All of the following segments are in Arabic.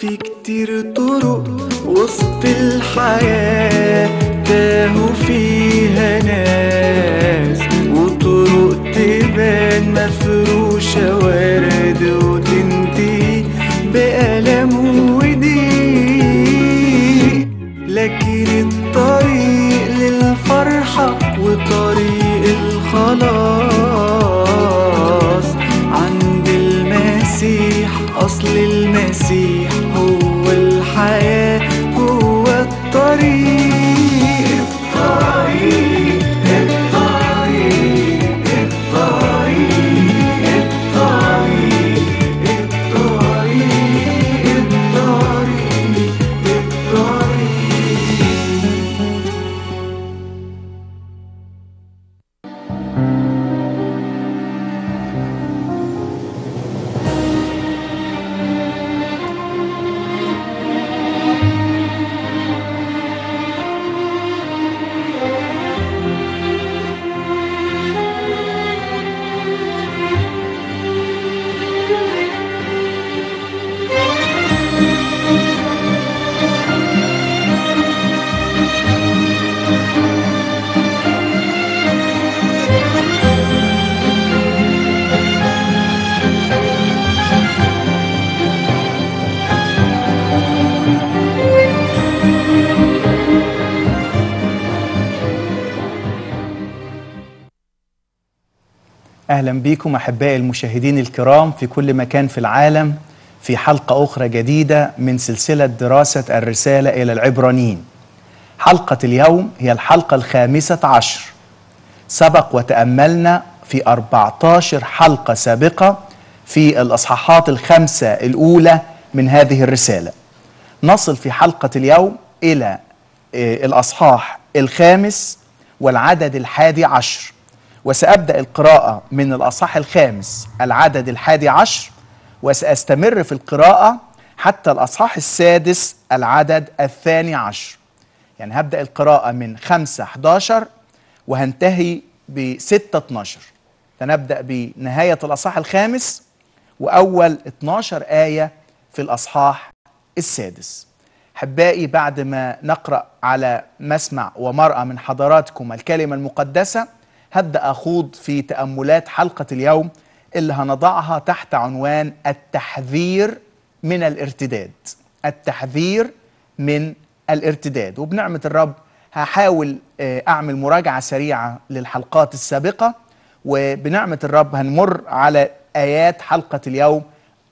في كتير طرق وسط الحياة تاهوا فيها ناس وطرق تبان مفروشة ورد وتنتهي بألم وضيق لكن الطريق للفرحة وطريق الخلاص عند المسيح أصل المسيح Hari أهلا بكم أحبائي المشاهدين الكرام في كل مكان في العالم في حلقة أخرى جديدة من سلسلة دراسة الرسالة إلى العبرانيين حلقة اليوم هي الحلقة الخامسة عشر سبق وتأملنا في 14 حلقة سابقة في الأصحاحات الخمسة الأولى من هذه الرسالة نصل في حلقة اليوم إلى آه، الأصحاح الخامس والعدد الحادي عشر وسأبدأ القراءة من الأصح الخامس العدد الحادي عشر وسأستمر في القراءة حتى الأصح السادس العدد الثاني عشر يعني هبدأ القراءة من 5 11 وهنتهي ب 6 12 فنبدأ بنهاية الأصح الخامس وأول 12 آية في الأصحاح السادس حبائي بعد ما نقرأ على مسمع ومرأة من حضراتكم الكلمة المقدسة هبدأ أخوض في تأملات حلقة اليوم اللي هنضعها تحت عنوان التحذير من الارتداد التحذير من الارتداد وبنعمة الرب هحاول آه، أعمل مراجعة سريعة للحلقات السابقة وبنعمة الرب هنمر على آيات حلقة اليوم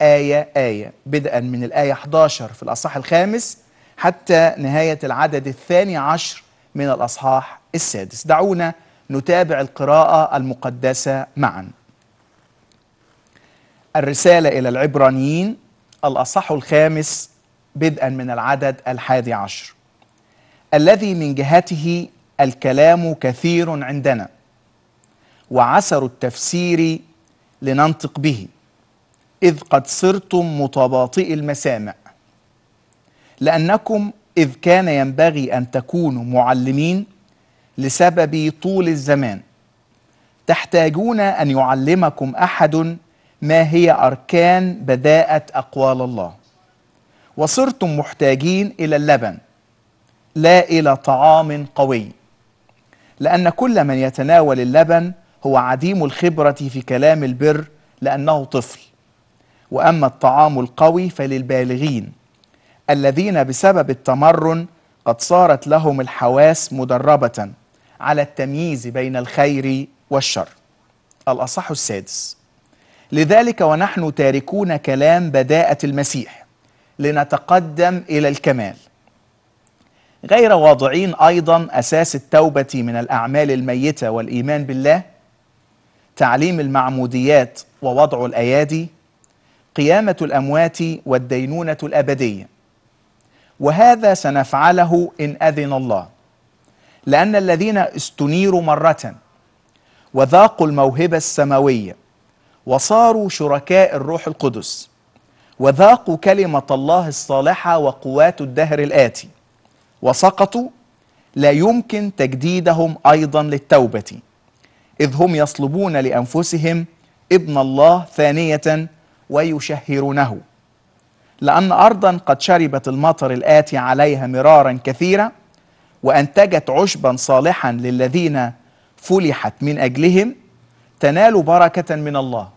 آية آية بدءا من الآية 11 في الأصحاح الخامس حتى نهاية العدد الثاني عشر من الأصحاح السادس دعونا نتابع القراءة المقدسة معا الرسالة إلى العبرانيين الأصح الخامس بدءا من العدد الحادي عشر الذي من جهته الكلام كثير عندنا وعسر التفسير لننطق به إذ قد صرتم متباطئ المسامع لأنكم إذ كان ينبغي أن تكونوا معلمين لسبب طول الزمان تحتاجون ان يعلمكم احد ما هي اركان بداءه اقوال الله وصرتم محتاجين الى اللبن لا الى طعام قوي لان كل من يتناول اللبن هو عديم الخبره في كلام البر لانه طفل واما الطعام القوي فللبالغين الذين بسبب التمرن قد صارت لهم الحواس مدربه على التمييز بين الخير والشر الأصح السادس لذلك ونحن تاركون كلام بداءة المسيح لنتقدم إلى الكمال غير واضعين أيضا أساس التوبة من الأعمال الميتة والإيمان بالله تعليم المعموديات ووضع الأيادي قيامة الأموات والدينونة الأبدية وهذا سنفعله إن أذن الله لأن الذين استنيروا مرة وذاقوا الموهبة السماوية وصاروا شركاء الروح القدس وذاقوا كلمة الله الصالحة وقوات الدهر الآتي وسقطوا لا يمكن تجديدهم أيضا للتوبة إذ هم يصلبون لأنفسهم ابن الله ثانية ويشهرونه لأن أرضا قد شربت المطر الآتي عليها مرارا كثيرا وأنتجت عشبا صالحا للذين فلحت من أجلهم تنالوا بركة من الله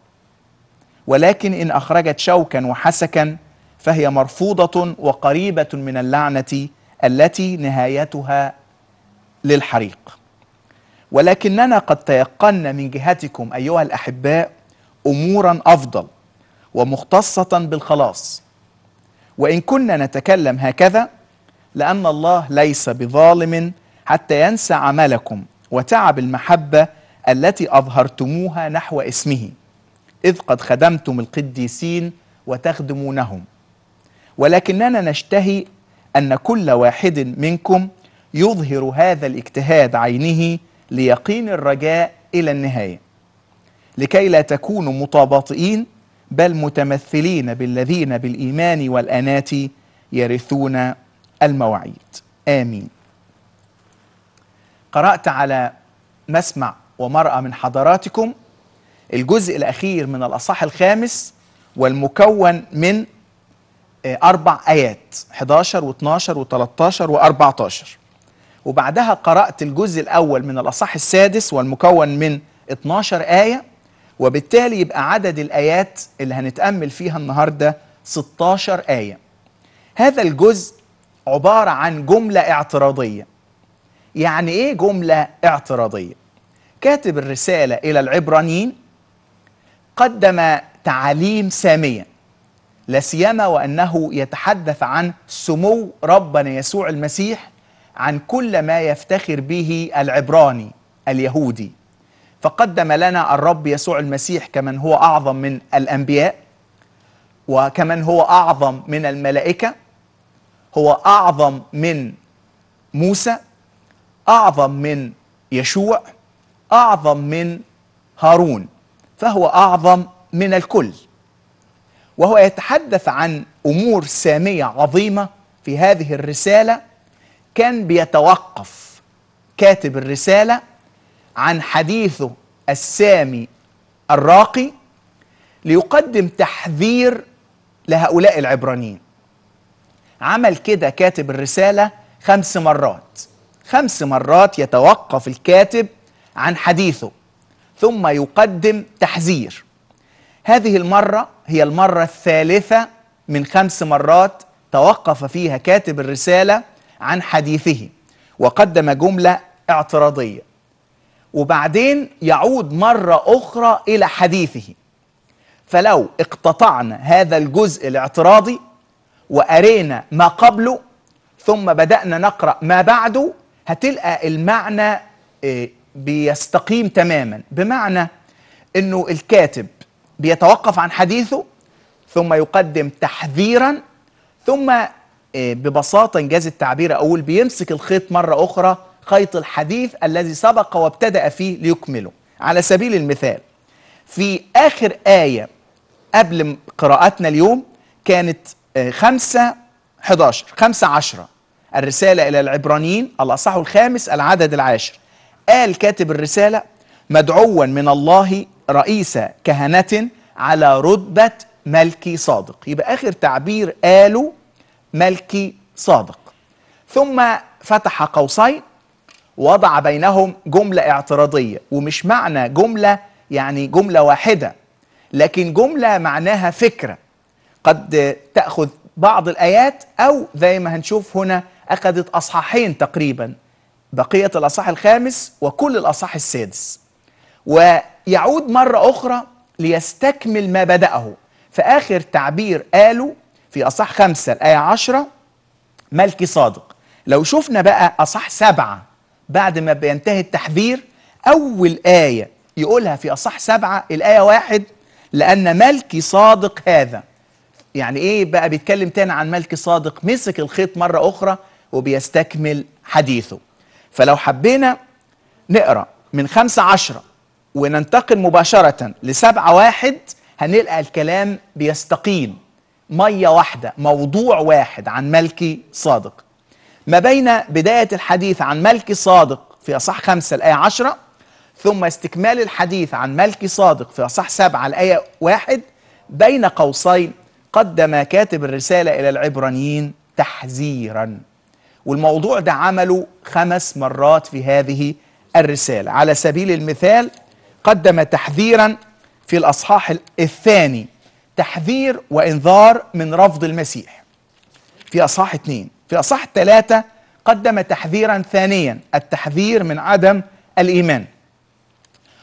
ولكن إن أخرجت شوكا وحسكا فهي مرفوضة وقريبة من اللعنة التي نهايتها للحريق ولكننا قد تيقنا من جهتكم أيها الأحباء أمورا أفضل ومختصة بالخلاص وإن كنا نتكلم هكذا لأن الله ليس بظالم حتى ينسى عملكم وتعب المحبة التي أظهرتموها نحو اسمه إذ قد خدمتم القديسين وتخدمونهم ولكننا نشتهي أن كل واحد منكم يظهر هذا الاجتهاد عينه ليقين الرجاء إلى النهاية لكي لا تكونوا متباطئين بل متمثلين بالذين بالإيمان والأنات يرثون المواعيد آمين قرأت على مسمع ومرأة من حضراتكم الجزء الأخير من الأصح الخامس والمكون من آه، أربع آيات 11 و12 و13 و14 وبعدها قرأت الجزء الأول من الأصح السادس والمكون من 12 آية وبالتالي يبقى عدد الآيات اللي هنتأمل فيها النهاردة 16 آية هذا الجزء عبارة عن جملة اعتراضية يعني ايه جملة اعتراضية؟ كاتب الرسالة إلى العبرانيين قدم تعاليم سامية لا سيما وأنه يتحدث عن سمو ربنا يسوع المسيح عن كل ما يفتخر به العبراني اليهودي فقدم لنا الرب يسوع المسيح كمن هو أعظم من الأنبياء وكمن هو أعظم من الملائكة هو أعظم من موسى أعظم من يشوع أعظم من هارون فهو أعظم من الكل وهو يتحدث عن أمور سامية عظيمة في هذه الرسالة كان بيتوقف كاتب الرسالة عن حديثه السامي الراقي ليقدم تحذير لهؤلاء العبرانيين عمل كده كاتب الرسالة خمس مرات خمس مرات يتوقف الكاتب عن حديثه ثم يقدم تحذير هذه المرة هي المرة الثالثة من خمس مرات توقف فيها كاتب الرسالة عن حديثه وقدم جملة اعتراضية وبعدين يعود مرة أخرى إلى حديثه فلو اقتطعنا هذا الجزء الاعتراضي وقرينا ما قبله ثم بدأنا نقرأ ما بعده هتلقى المعنى آه، بيستقيم تماما بمعنى انه الكاتب بيتوقف عن حديثه ثم يقدم تحذيرا ثم آه، ببساطة إنجاز التعبير أقول بيمسك الخيط مرة أخرى خيط الحديث الذي سبق وابتدأ فيه ليكمله على سبيل المثال في آخر آية قبل قراءتنا اليوم كانت 5 11 5 10 الرسالة إلى العبرانيين الأصح الخامس العدد العاشر قال كاتب الرسالة مدعوا من الله رئيس كهنة على رتبة ملكي صادق يبقى آخر تعبير قالوا ملكي صادق ثم فتح قوسين وضع بينهم جملة اعتراضية ومش معنى جملة يعني جملة واحدة لكن جملة معناها فكرة قد تأخذ بعض الآيات أو زي ما هنشوف هنا أخذت أصحاحين تقريبا بقية الأصحاح الخامس وكل الأصحاح السادس ويعود مرة أخرى ليستكمل ما بدأه فآخر تعبير قالوا في أصح خمسة الآية عشرة ملكي صادق لو شفنا بقى أصح سبعة بعد ما بينتهي التحذير أول آية يقولها في أصح سبعة الآية واحد لأن ملكي صادق هذا يعني ايه بقى بيتكلم تاني عن ملك صادق مسك الخيط مرة أخرى وبيستكمل حديثه فلو حبينا نقرأ من خمسة عشرة وننتقل مباشرة لسبعة واحد هنلقى الكلام بيستقيم مية واحدة موضوع واحد عن ملكي صادق ما بين بداية الحديث عن ملكي صادق في أصح خمسة الآية عشرة ثم استكمال الحديث عن ملكي صادق في أصح سبعة الآية واحد بين قوسين قدم كاتب الرسالة إلى العبرانيين تحذيرا والموضوع ده عمله خمس مرات في هذه الرسالة على سبيل المثال قدم تحذيرا في الأصحاح الثاني تحذير وإنذار من رفض المسيح في أصحاح اثنين في أصحاح ثلاثة قدم تحذيرا ثانيا التحذير من عدم الإيمان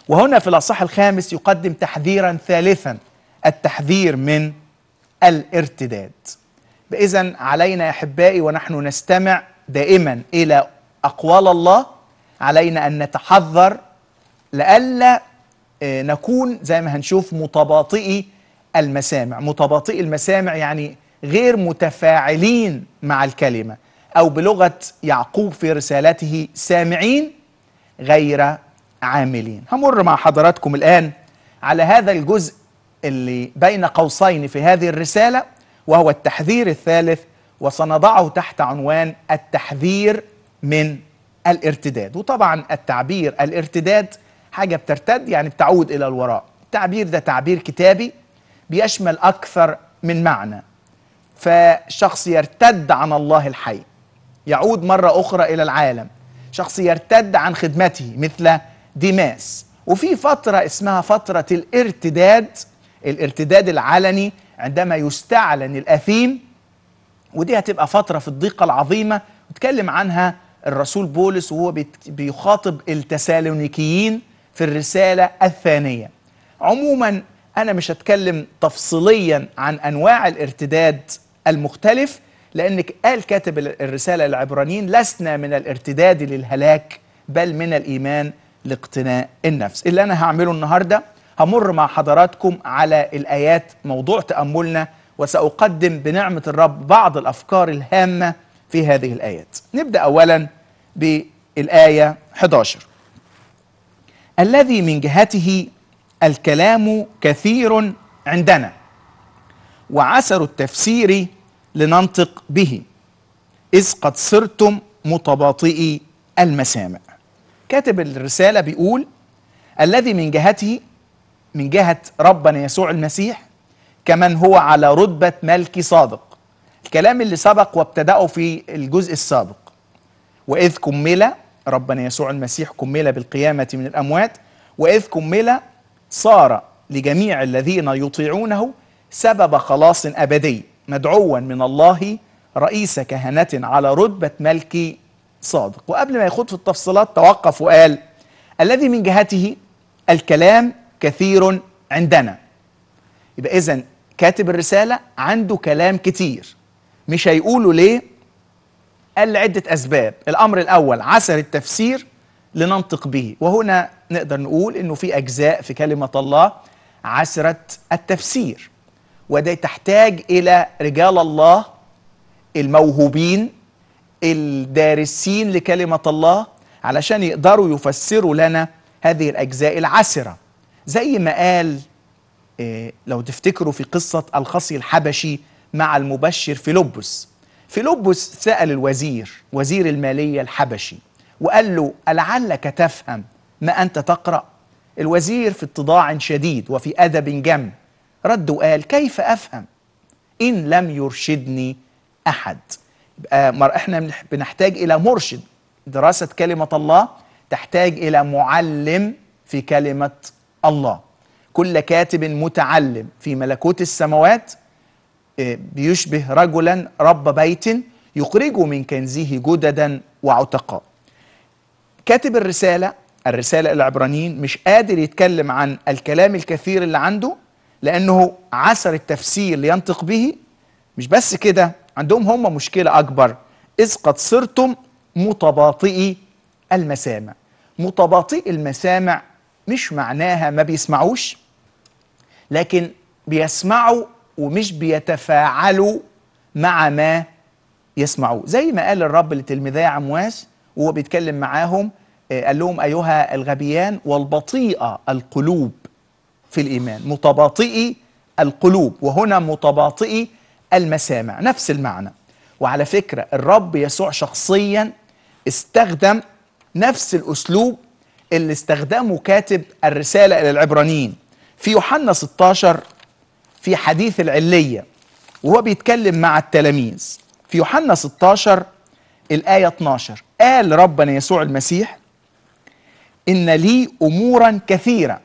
وهنا في الأصحاح الخامس يقدم تحذيرا ثالثا التحذير من الارتداد اذا علينا يا أحبائي ونحن نستمع دائما إلى أقوال الله علينا أن نتحذر لئلا آه، نكون زي ما هنشوف متباطئي المسامع متباطئي المسامع يعني غير متفاعلين مع الكلمة أو بلغة يعقوب في رسالته سامعين غير عاملين همر مع حضراتكم الآن على هذا الجزء اللي بين قوسين في هذه الرسالة وهو التحذير الثالث وسنضعه تحت عنوان التحذير من الارتداد وطبعا التعبير الارتداد حاجة بترتد يعني بتعود إلى الوراء التعبير ده تعبير كتابي بيشمل أكثر من معنى فشخص يرتد عن الله الحي يعود مرة أخرى إلى العالم شخص يرتد عن خدمته مثل ديماس وفي فترة اسمها فترة الارتداد الارتداد العلني عندما يستعلن الأثيم ودي هتبقى فترة في الضيقة العظيمة وتكلم عنها الرسول بولس وهو بيخاطب التسالونيكيين في الرسالة الثانية عموما أنا مش هتكلم تفصيليا عن أنواع الارتداد المختلف لأن قال كاتب الرسالة للعبرانيين لسنا من الارتداد للهلاك بل من الإيمان لاقتناء النفس اللي أنا هعمله النهاردة أمر مع حضراتكم على الآيات موضوع تأملنا وسأقدم بنعمة الرب بعض الأفكار الهامة في هذه الآيات نبدأ أولا بالآية 11 الذي من جهته الكلام كثير عندنا وعسر التفسير لننطق به إذ قد صرتم متباطئي المسامع كاتب الرسالة بيقول الذي من جهته من جهة ربنا يسوع المسيح كمن هو على رتبة ملك صادق الكلام اللي سبق وابتدأه في الجزء السابق وإذ كمل ربنا يسوع المسيح كمل بالقيامة من الأموات وإذ كمل صار لجميع الذين يطيعونه سبب خلاص أبدي مدعوا من الله رئيس كهنة على رتبة ملك صادق وقبل ما يخوض في التفصيلات توقف وقال الذي من جهته الكلام كثير عندنا يبقى اذا كاتب الرساله عنده كلام كتير مش هيقوله ليه قال لعده اسباب الامر الاول عسر التفسير لننطق به وهنا نقدر نقول انه في اجزاء في كلمه الله عسره التفسير وده تحتاج الى رجال الله الموهوبين الدارسين لكلمه الله علشان يقدروا يفسروا لنا هذه الاجزاء العسره زي ما قال آه، لو تفتكروا في قصة الخصي الحبشي مع المبشر فيلبس فيلبس سأل الوزير وزير المالية الحبشي وقال له ألعلك تفهم ما أنت تقرأ الوزير في اتضاع شديد وفي أدب جم رد وقال كيف أفهم إن لم يرشدني أحد يبقى احنا بنحتاج إلى مرشد دراسة كلمة الله تحتاج إلى معلم في كلمة الله كل كاتب متعلم في ملكوت السماوات آه، بيشبه رجلا رب بيت يخرج من كنزه جددا وعتقاء كاتب الرسالة الرسالة العبرانيين مش قادر يتكلم عن الكلام الكثير اللي عنده لأنه عسر التفسير لينطق به مش بس كده عندهم هم مشكلة أكبر إذ قد صرتم متباطئي المسامع متباطئي المسامع مش معناها ما بيسمعوش لكن بيسمعوا ومش بيتفاعلوا مع ما يسمعوه زي ما قال الرب لتلميذي عمواس وهو بيتكلم معاهم آه، قال لهم أيها الغبيان والبطيئة القلوب في الإيمان متباطئي القلوب وهنا متباطئي المسامع نفس المعنى وعلى فكرة الرب يسوع شخصيا استخدم نفس الأسلوب اللي استخدمه كاتب الرسالة إلى العبرانيين في يوحنا 16 في حديث العلية وهو بيتكلم مع التلاميذ في يوحنا 16 الآية 12 قال ربنا يسوع المسيح إن لي أمورا كثيرة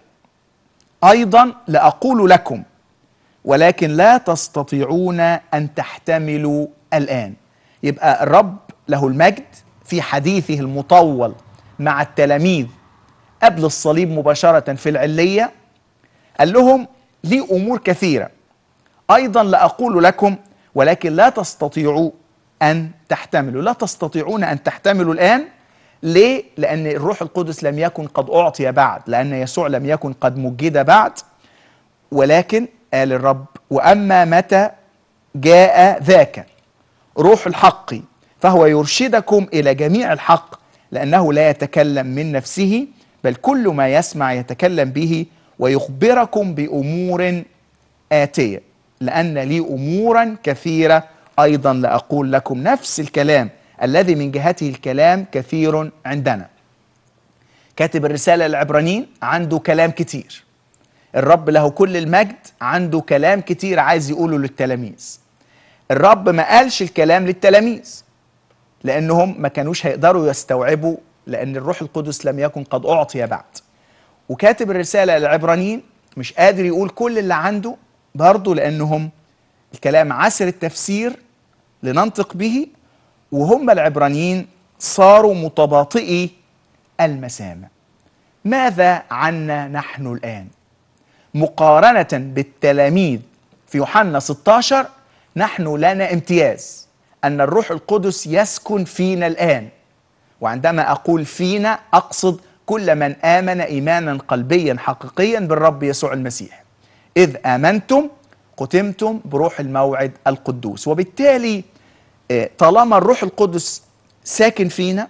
أيضا لأقول لكم ولكن لا تستطيعون أن تحتملوا الآن يبقى الرب له المجد في حديثه المطول مع التلاميذ قبل الصليب مباشرة في العلية قال لهم لي أمور كثيرة أيضا لأقول لكم ولكن لا تستطيعوا أن تحتملوا لا تستطيعون أن تحتملوا الآن ليه؟ لأن الروح القدس لم يكن قد أعطي بعد لأن يسوع لم يكن قد مجد بعد ولكن قال الرب وأما متى جاء ذاك روح الحق فهو يرشدكم إلى جميع الحق لأنه لا يتكلم من نفسه بل كل ما يسمع يتكلم به ويخبركم بأمور آتية لأن لي أمورا كثيرة أيضا لأقول لكم نفس الكلام الذي من جهته الكلام كثير عندنا كاتب الرسالة للعبرانيين عنده كلام كتير الرب له كل المجد عنده كلام كتير عايز يقوله للتلاميذ الرب ما قالش الكلام للتلاميذ لأنهم ما كانوش هيقدروا يستوعبوا لأن الروح القدس لم يكن قد أعطي بعد وكاتب الرسالة للعبرانيين مش قادر يقول كل اللي عنده برضه لأنهم الكلام عسر التفسير لننطق به وهم العبرانيين صاروا متباطئي المسامع ماذا عنا نحن الآن؟ مقارنة بالتلاميذ في يوحنا 16 نحن لنا امتياز أن الروح القدس يسكن فينا الآن وعندما أقول فينا أقصد كل من آمن إيمانا قلبيا حقيقيا بالرب يسوع المسيح إذ آمنتم قتمتم بروح الموعد القدوس وبالتالي آه، طالما الروح القدس ساكن فينا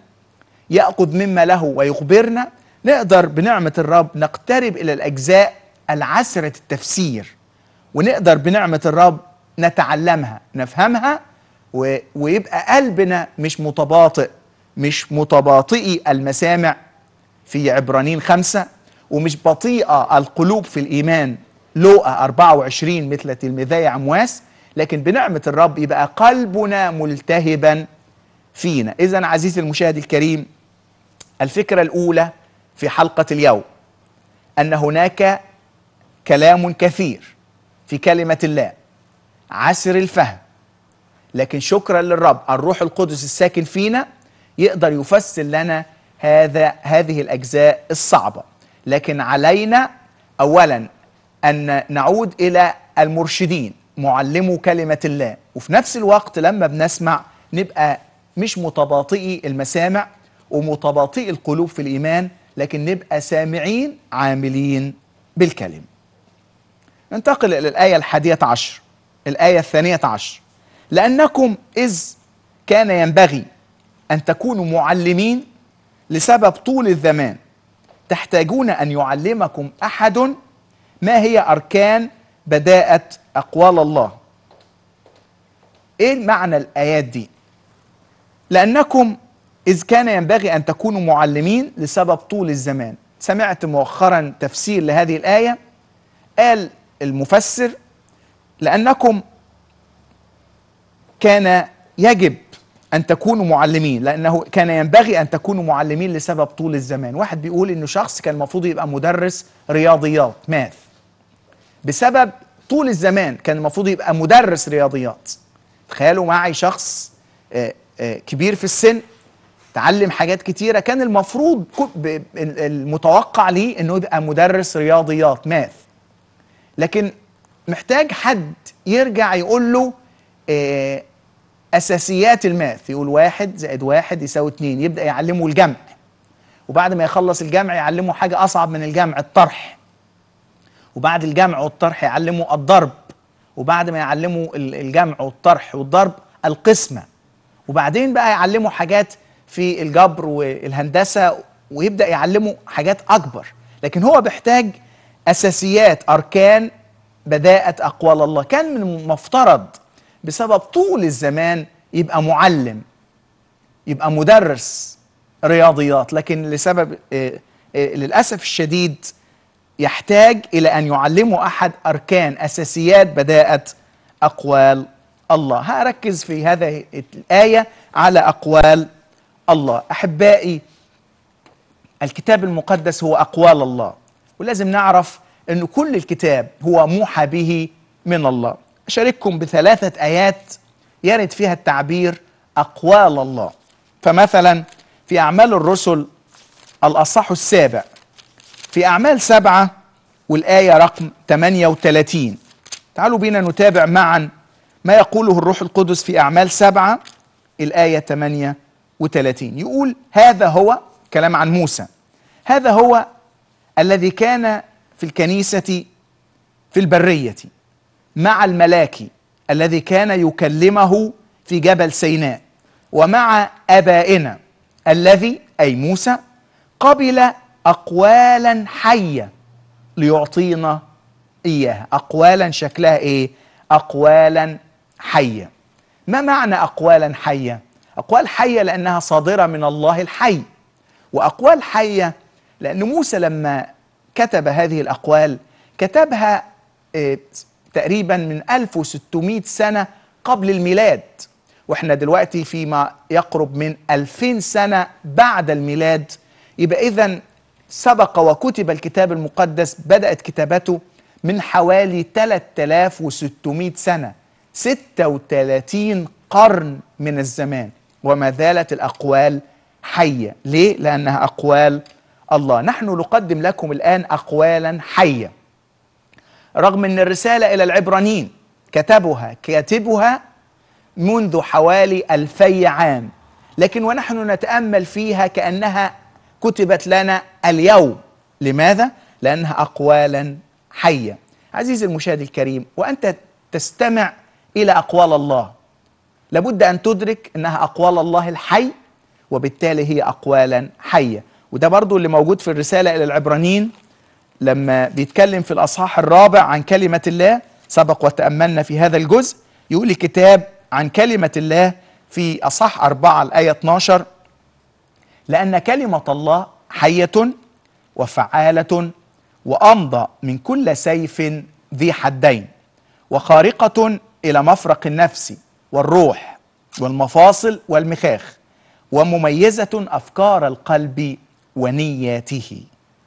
يأخذ مما له ويخبرنا نقدر بنعمة الرب نقترب إلى الأجزاء العسرة التفسير ونقدر بنعمة الرب نتعلمها نفهمها ويبقى قلبنا مش متباطئ مش متباطئي المسامع في عبرانين خمسة ومش بطيئة القلوب في الإيمان لوقا 24 مثل تلميذي عمواس لكن بنعمة الرب يبقى قلبنا ملتهبا فينا إذا عزيزي المشاهد الكريم الفكرة الأولى في حلقة اليوم أن هناك كلام كثير في كلمة الله عسر الفهم لكن شكرا للرب الروح القدس الساكن فينا يقدر يفسر لنا هذا هذه الاجزاء الصعبه لكن علينا اولا ان نعود الى المرشدين معلمو كلمه الله وفي نفس الوقت لما بنسمع نبقى مش متباطئي المسامع ومتباطئي القلوب في الايمان لكن نبقى سامعين عاملين بالكلمه ننتقل الى الايه الحادية عشر الايه الثانية عشر لانكم اذ كان ينبغي ان تكونوا معلمين لسبب طول الزمان تحتاجون ان يعلمكم احد ما هي اركان بداءه اقوال الله ايه معنى الايات دي لانكم اذ كان ينبغي ان تكونوا معلمين لسبب طول الزمان سمعت مؤخرا تفسير لهذه الايه قال المفسر لانكم كان يجب أن تكونوا معلمين لأنه كان ينبغي أن تكونوا معلمين لسبب طول الزمان واحد بيقول إنه شخص كان المفروض يبقى مدرس رياضيات ماث بسبب طول الزمان كان المفروض يبقى مدرس رياضيات تخيلوا معي شخص آه، آه، كبير في السن تعلم حاجات كتيرة كان المفروض المتوقع ليه أنه يبقى مدرس رياضيات ماث لكن محتاج حد يرجع يقول له آه، اساسيات الماث يقول واحد زائد واحد يساوي اتنين يبدا يعلمه الجمع وبعد ما يخلص الجمع يعلمه حاجه اصعب من الجمع الطرح وبعد الجمع والطرح يعلمه الضرب وبعد ما يعلمه الجمع والطرح والضرب القسمه وبعدين بقى يعلمه حاجات في الجبر والهندسه ويبدا يعلمه حاجات اكبر لكن هو بيحتاج اساسيات اركان بداءه اقوال الله كان من المفترض بسبب طول الزمان يبقى معلم يبقى مدرس رياضيات لكن لسبب آه، آه، للأسف الشديد يحتاج إلى أن يعلمه أحد أركان أساسيات بداءة أقوال الله هركز في هذه الآية على أقوال الله أحبائي الكتاب المقدس هو أقوال الله ولازم نعرف أن كل الكتاب هو موحى به من الله أشارككم بثلاثة آيات يرد فيها التعبير أقوال الله فمثلا في أعمال الرسل الأصح السابع في أعمال سبعة والآية رقم 38 تعالوا بينا نتابع معا ما يقوله الروح القدس في أعمال سبعة الآية 38 يقول هذا هو كلام عن موسى هذا هو الذي كان في الكنيسة في البرية مع الملاكي الذي كان يكلمه في جبل سيناء ومع ابائنا الذي اي موسى قبل اقوالا حيه ليعطينا اياها اقوالا شكلها ايه اقوالا حيه ما معنى اقوالا حيه اقوال حيه لانها صادره من الله الحي واقوال حيه لان موسى لما كتب هذه الاقوال كتبها إيه، تقريبا من 1600 سنة قبل الميلاد واحنا دلوقتي فيما يقرب من 2000 سنة بعد الميلاد يبقى إذا سبق وكتب الكتاب المقدس بدأت كتابته من حوالي 3600 سنة 36 قرن من الزمان وما زالت الأقوال حية ليه؟ لأنها أقوال الله نحن نقدم لكم الآن أقوالا حية رغم أن الرسالة إلى العبرانيين كتبها كاتبها منذ حوالي ألفي عام لكن ونحن نتأمل فيها كأنها كتبت لنا اليوم لماذا؟ لأنها أقوالا حية عزيزي المشاهد الكريم وأنت تستمع إلى أقوال الله لابد أن تدرك أنها أقوال الله الحي وبالتالي هي أقوالا حية وده برضو اللي موجود في الرسالة إلى العبرانيين لما بيتكلم في الأصحاح الرابع عن كلمة الله سبق وتأملنا في هذا الجزء يقول الكتاب عن كلمة الله في أصح أربعة الآية 12 لأن كلمة الله حية وفعالة وأمضى من كل سيف ذي حدين وخارقة إلى مفرق النفس والروح والمفاصل والمخاخ ومميزة أفكار القلب ونياته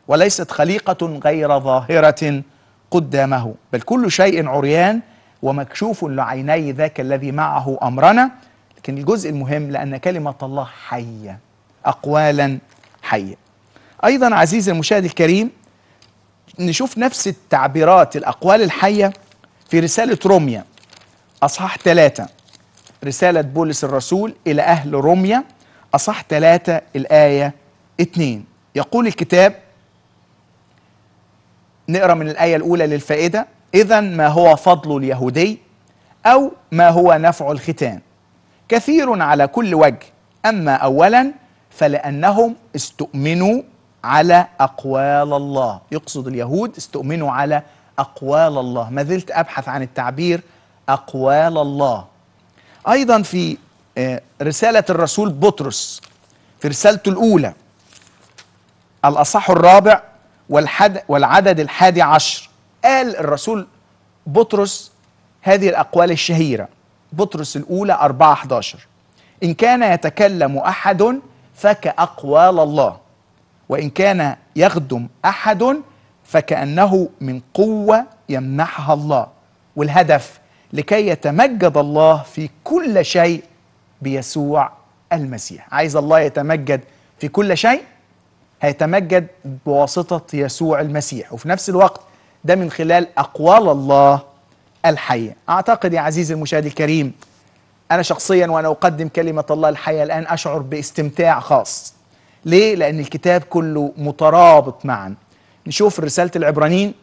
وليست خليقة غير ظاهرة قدامه بل كل شيء عريان ومكشوف لعيني ذاك الذي معه أمرنا لكن الجزء المهم لأن كلمة الله حية أقوالا حية أيضا عزيزي المشاهد الكريم نشوف نفس التعبيرات الأقوال الحية في رسالة روميا أصحاح ثلاثة رسالة بولس الرسول إلى أهل روميا أصح ثلاثة الآية اثنين يقول الكتاب نقرا من الايه الاولى للفائده اذا ما هو فضل اليهودي او ما هو نفع الختان كثير على كل وجه اما اولا فلانهم استؤمنوا على اقوال الله يقصد اليهود استؤمنوا على اقوال الله ما زلت ابحث عن التعبير اقوال الله ايضا في آه، رساله الرسول بطرس في رسالته الاولى الاصح الرابع والحد والعدد الحادي عشر قال الرسول بطرس هذه الأقوال الشهيرة بطرس الأولى 4 11 إن كان يتكلم أحد فكأقوال الله وإن كان يخدم أحد فكأنه من قوة يمنحها الله والهدف لكي يتمجد الله في كل شيء بيسوع المسيح عايز الله يتمجد في كل شيء هيتمجد بواسطة يسوع المسيح وفي نفس الوقت ده من خلال أقوال الله الحية أعتقد يا عزيزي المشاهد الكريم أنا شخصيا وأنا أقدم كلمة الله الحية الآن أشعر باستمتاع خاص ليه؟ لأن الكتاب كله مترابط معا نشوف رسالة العبرانيين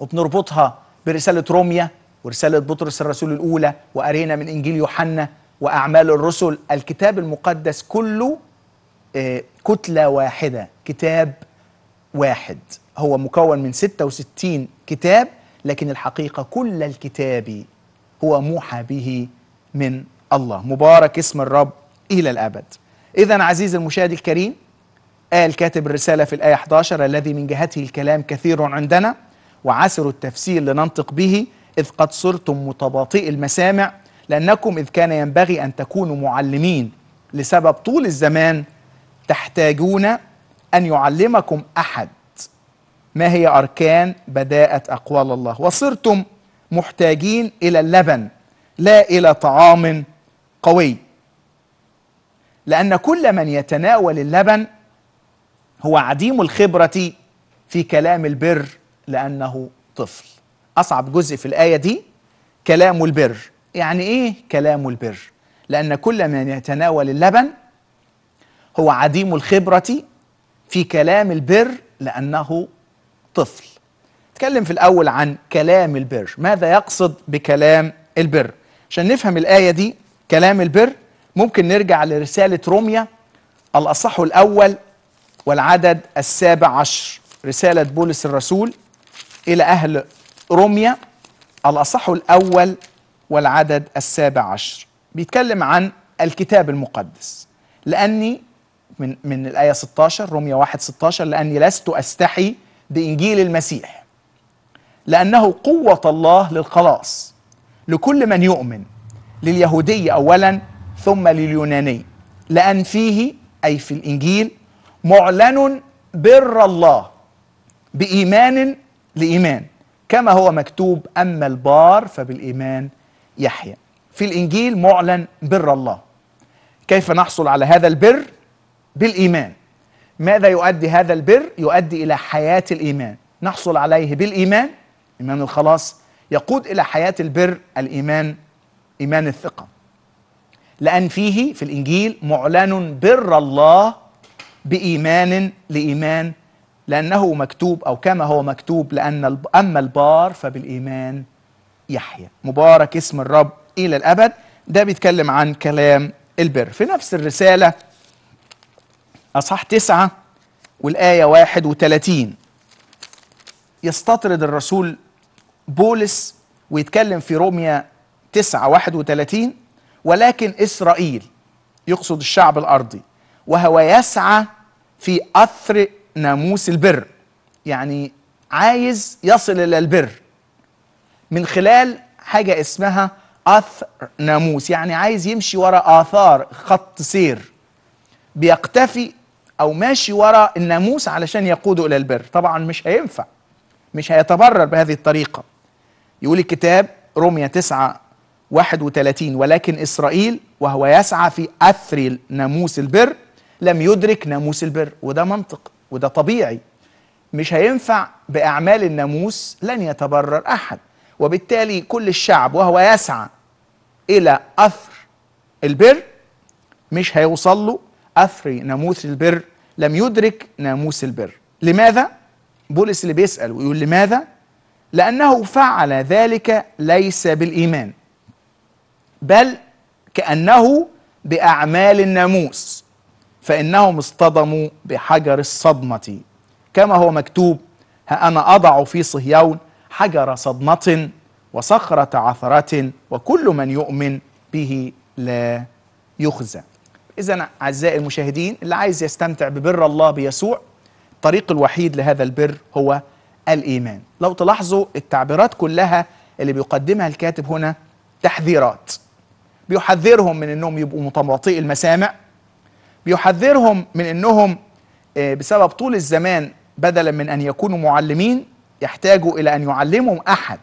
وبنربطها برسالة روميا ورسالة بطرس الرسول الأولى وأرينا من إنجيل يوحنا وأعمال الرسل الكتاب المقدس كله آه، كتلة واحدة كتاب واحد هو مكون من 66 كتاب لكن الحقيقة كل الكتاب هو موحى به من الله مبارك اسم الرب إلى الأبد إذا عزيز المشاهد الكريم قال كاتب الرسالة في الآية 11 الذي من جهته الكلام كثير عندنا وعسر التفسير لننطق به إذ قد صرتم متباطئ المسامع لأنكم إذ كان ينبغي أن تكونوا معلمين لسبب طول الزمان تحتاجون أن يعلمكم أحد ما هي أركان بداءة أقوال الله وصرتم محتاجين إلى اللبن لا إلى طعام قوي لأن كل من يتناول اللبن هو عديم الخبرة في كلام البر لأنه طفل أصعب جزء في الآية دي كلام البر يعني إيه كلام البر لأن كل من يتناول اللبن هو عديم الخبرة في كلام البر لأنه طفل تكلم في الأول عن كلام البر ماذا يقصد بكلام البر عشان نفهم الآية دي كلام البر ممكن نرجع لرسالة روميا الأصح الأول والعدد السابع عشر رسالة بولس الرسول إلى أهل روميا الأصح الأول والعدد السابع عشر بيتكلم عن الكتاب المقدس لأني من من الايه 16 رمية 1 16 لاني لست استحي بانجيل المسيح لانه قوه الله للخلاص لكل من يؤمن لليهودي اولا ثم لليوناني لان فيه اي في الانجيل معلن بر الله بايمان لايمان كما هو مكتوب اما البار فبالايمان يحيى في الانجيل معلن بر الله كيف نحصل على هذا البر بالإيمان ماذا يؤدي هذا البر؟ يؤدي إلى حياة الإيمان نحصل عليه بالإيمان إيمان الخلاص يقود إلى حياة البر الإيمان إيمان الثقة لأن فيه في الإنجيل معلن بر الله بإيمان لإيمان لأنه مكتوب أو كما هو مكتوب لأن أما البار فبالإيمان يحيا مبارك اسم الرب إلى الأبد ده بيتكلم عن كلام البر في نفس الرسالة أصحاح تسعة والآية واحد وثلاثين يستطرد الرسول بولس ويتكلم في روميا تسعة واحد وثلاثين ولكن إسرائيل يقصد الشعب الأرضي وهو يسعى في أثر ناموس البر يعني عايز يصل إلى البر من خلال حاجة اسمها أثر ناموس يعني عايز يمشي وراء آثار خط سير بيقتفي او ماشي وراء الناموس علشان يقوده الى البر طبعا مش هينفع مش هيتبرر بهذه الطريقه يقول الكتاب روميا 9 31 ولكن اسرائيل وهو يسعى في اثر ناموس البر لم يدرك ناموس البر وده منطق وده طبيعي مش هينفع باعمال الناموس لن يتبرر احد وبالتالي كل الشعب وهو يسعى الى اثر البر مش هيوصل له أثر ناموس البر لم يدرك ناموس البر لماذا؟ بولس اللي بيسأل ويقول لماذا؟ لأنه فعل ذلك ليس بالإيمان بل كأنه بأعمال الناموس فإنهم اصطدموا بحجر الصدمة كما هو مكتوب ها أنا أضع في صهيون حجر صدمة وصخرة عثرة وكل من يؤمن به لا يخزى إذا أعزائي المشاهدين اللي عايز يستمتع ببر الله بيسوع الطريق الوحيد لهذا البر هو الإيمان لو تلاحظوا التعبيرات كلها اللي بيقدمها الكاتب هنا تحذيرات بيحذرهم من أنهم يبقوا متواطئي المسامع بيحذرهم من أنهم آه، بسبب طول الزمان بدلا من أن يكونوا معلمين يحتاجوا إلى أن يعلموا أحد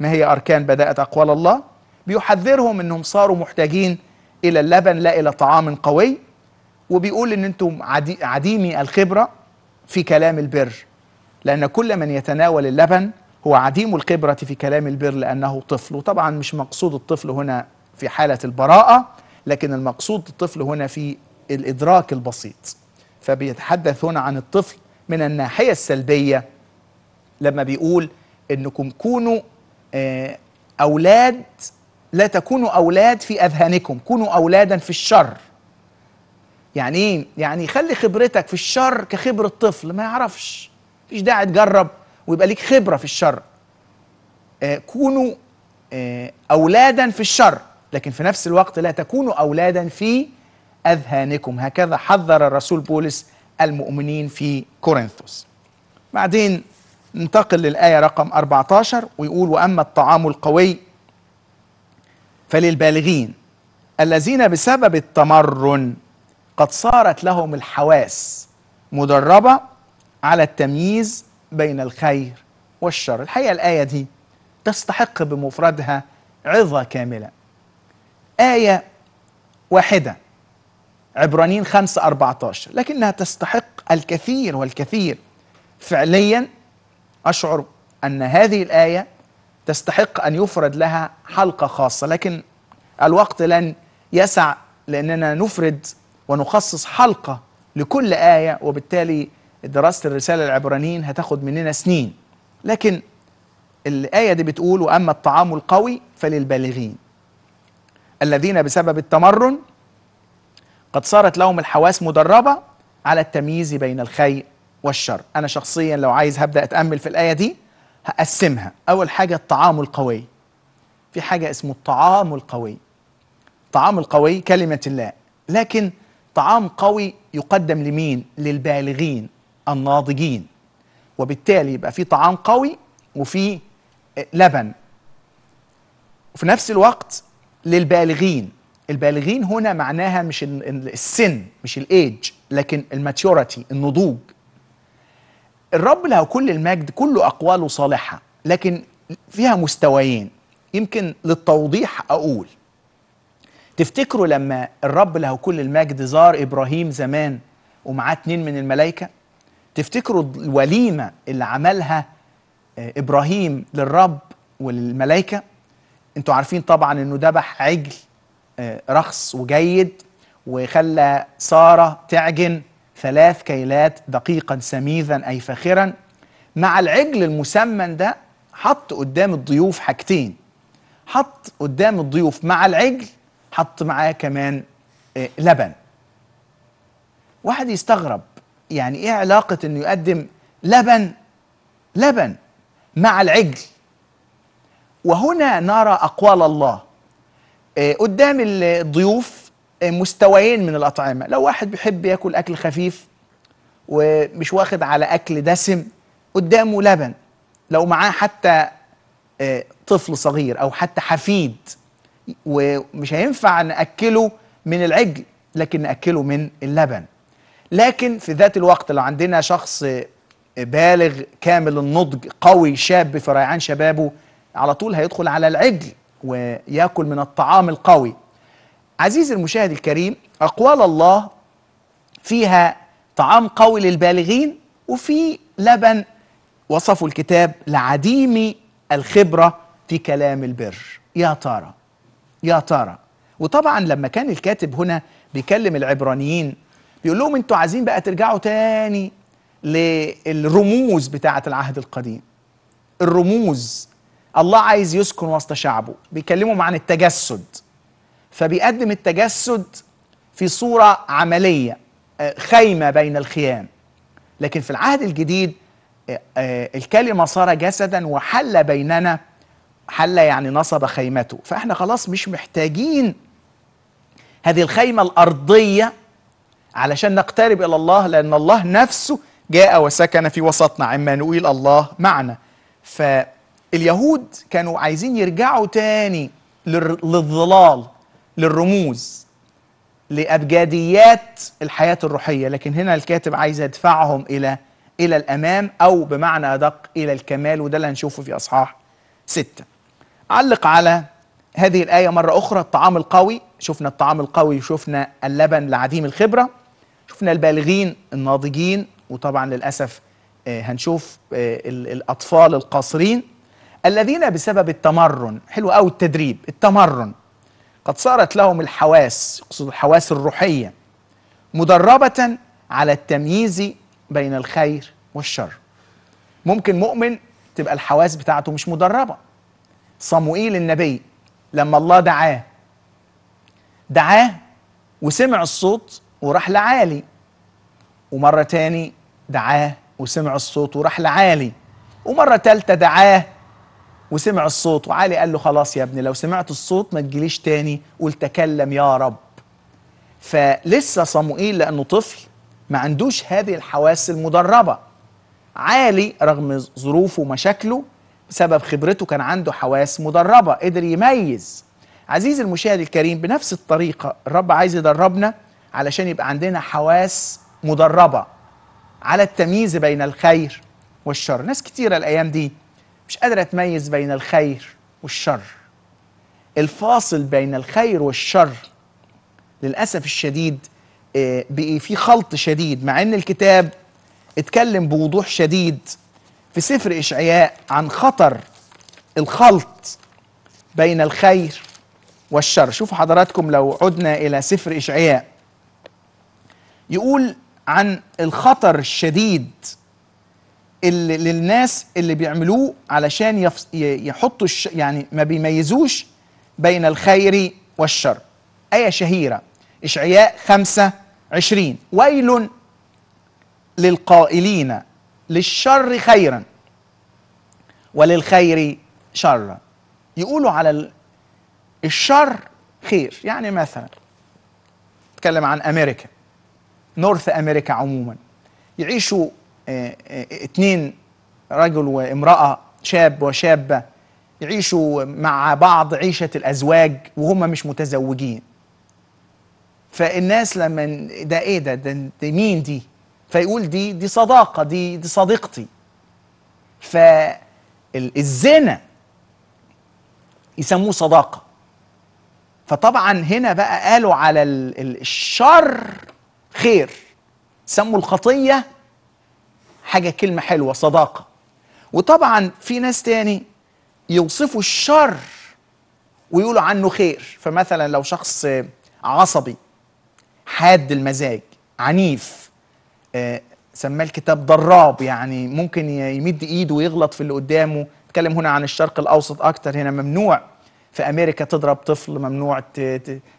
ما هي أركان بدأت أقوال الله بيحذرهم أنهم صاروا محتاجين الى اللبن لا الى طعام قوي وبيقول ان انتم عديمي الخبره في كلام البر لان كل من يتناول اللبن هو عديم الخبره في كلام البر لانه طفل وطبعا مش مقصود الطفل هنا في حاله البراءه لكن المقصود الطفل هنا في الادراك البسيط فبيتحدث هنا عن الطفل من الناحيه السلبيه لما بيقول انكم كونوا آه، اولاد لا تكونوا أولاد في أذهانكم كونوا أولادا في الشر يعني ايه؟ يعني خلي خبرتك في الشر كخبرة طفل ما يعرفش مفيش داعي تجرب ويبقى ليك خبرة في الشر آه كونوا آه أولادا في الشر لكن في نفس الوقت لا تكونوا أولادا في أذهانكم هكذا حذر الرسول بولس المؤمنين في كورنثوس بعدين ننتقل للآية رقم 14 ويقول وأما الطعام القوي فللبالغين الذين بسبب التمرن قد صارت لهم الحواس مدربة على التمييز بين الخير والشر الحقيقة الآية دي تستحق بمفردها عظة كاملة آية واحدة عبرانيين 5 14 لكنها تستحق الكثير والكثير فعليا أشعر أن هذه الآية تستحق أن يفرد لها حلقة خاصة لكن الوقت لن يسع لأننا نفرد ونخصص حلقة لكل آية وبالتالي دراسة الرسالة العبرانيين هتاخد مننا سنين لكن الآية دي بتقول وأما الطعام القوي فللبالغين الذين بسبب التمرن قد صارت لهم الحواس مدربة على التمييز بين الخير والشر أنا شخصيا لو عايز هبدأ أتأمل في الآية دي هقسمها اول حاجه الطعام القوي في حاجه اسمه الطعام القوي الطعام القوي كلمه الله لكن طعام قوي يقدم لمين للبالغين الناضجين وبالتالي يبقى في طعام قوي وفي لبن وفي نفس الوقت للبالغين البالغين هنا معناها مش السن مش الايج لكن الماتيوريتي النضوج الرب له كل المجد كله أقواله صالحة لكن فيها مستويين يمكن للتوضيح أقول تفتكروا لما الرب له كل المجد زار إبراهيم زمان ومعاه اتنين من الملائكة تفتكروا الوليمة اللي عملها آه، إبراهيم للرب وللملائكة انتوا عارفين طبعا انه ذبح عجل آه، رخص وجيد وخلى سارة تعجن ثلاث كيلات دقيقا سميذا أي فاخرا مع العجل المسمن ده حط قدام الضيوف حاجتين حط قدام الضيوف مع العجل حط معاه كمان آه، لبن واحد يستغرب يعني ايه علاقة انه يقدم لبن لبن مع العجل وهنا نرى أقوال الله آه، قدام الضيوف آه، مستويين من الأطعمة لو واحد بيحب ياكل أكل خفيف ومش واخد على أكل دسم قدامه لبن لو معاه حتى آه، طفل صغير أو حتى حفيد ومش هينفع نأكله من العجل لكن نأكله من اللبن لكن في ذات الوقت لو عندنا شخص آه، بالغ كامل النضج قوي شاب في ريعان شبابه على طول هيدخل على العجل وياكل من الطعام القوي عزيزي المشاهد الكريم أقوال الله فيها طعام قوي للبالغين وفي لبن وصفه الكتاب لعديم الخبرة في كلام البر يا ترى يا ترى وطبعا لما كان الكاتب هنا بيكلم العبرانيين بيقول لهم انتوا عايزين بقى ترجعوا تاني للرموز بتاعة العهد القديم الرموز الله عايز يسكن وسط شعبه بيكلمهم عن التجسد فبيقدم التجسد في صورة عملية آه، خيمة بين الخيام لكن في العهد الجديد آه، آه، الكلمة صار جسدا وحل بيننا حل يعني نصب خيمته فاحنا خلاص مش محتاجين هذه الخيمة الأرضية علشان نقترب إلى الله لأن الله نفسه جاء وسكن في وسطنا عما نقول الله معنا فاليهود كانوا عايزين يرجعوا تاني للظلال للرموز لابجديات الحياه الروحيه لكن هنا الكاتب عايز يدفعهم الى الى الامام او بمعنى ادق الى الكمال وده اللي هنشوفه في اصحاح ستة علق على هذه الايه مره اخرى الطعام القوي شفنا الطعام القوي شفنا اللبن لعديم الخبره شفنا البالغين الناضجين وطبعا للاسف آه، هنشوف آه، الاطفال القاصرين الذين بسبب التمرن حلو قوي التدريب التمرن قد صارت لهم الحواس يقصد الحواس الروحية مدربة على التمييز بين الخير والشر ممكن مؤمن تبقى الحواس بتاعته مش مدربة صموئيل النبي لما الله دعاه دعاه وسمع الصوت وراح لعالي ومرة تاني دعاه وسمع الصوت وراح لعالي ومرة تالتة دعاه وسمع الصوت وعلي قال له خلاص يا ابني لو سمعت الصوت ما تجيليش تاني قول تكلم يا رب فلسه صموئيل لأنه طفل ما عندوش هذه الحواس المدربة عالي رغم ظروفه ومشاكله بسبب خبرته كان عنده حواس مدربة قدر يميز عزيزي المشاهد الكريم بنفس الطريقة الرب عايز يدربنا علشان يبقى عندنا حواس مدربة على التمييز بين الخير والشر ناس كتيرة الأيام دي مش قادرة تميز بين الخير والشر الفاصل بين الخير والشر للأسف الشديد آه، بقي في خلط شديد مع أن الكتاب اتكلم بوضوح شديد في سفر إشعياء عن خطر الخلط بين الخير والشر شوفوا حضراتكم لو عدنا إلى سفر إشعياء يقول عن الخطر الشديد اللي للناس اللي بيعملوه علشان يفص يحطوا الش يعني ما بيميزوش بين الخير والشر آية شهيرة إشعياء خمسة عشرين ويل للقائلين للشر خيرا وللخير شرا يقولوا على الشر خير يعني مثلا نتكلم عن أمريكا نورث أمريكا عموما يعيشوا آه، آه، اتنين رجل وامرأة شاب وشابة يعيشوا مع بعض عيشة الأزواج وهم مش متزوجين فالناس لما ده ايه ده, ده ده مين دي فيقول دي دي صداقة دي دي صديقتي فالزنا يسموه صداقة فطبعا هنا بقى قالوا على الشر خير سموا الخطية حاجة كلمة حلوة صداقة وطبعا في ناس تاني يوصفوا الشر ويقولوا عنه خير فمثلا لو شخص عصبي حاد المزاج عنيف آه، سماه الكتاب ضراب يعني ممكن يمد ايده ويغلط في اللي قدامه اتكلم هنا عن الشرق الاوسط اكتر هنا ممنوع في امريكا تضرب طفل ممنوع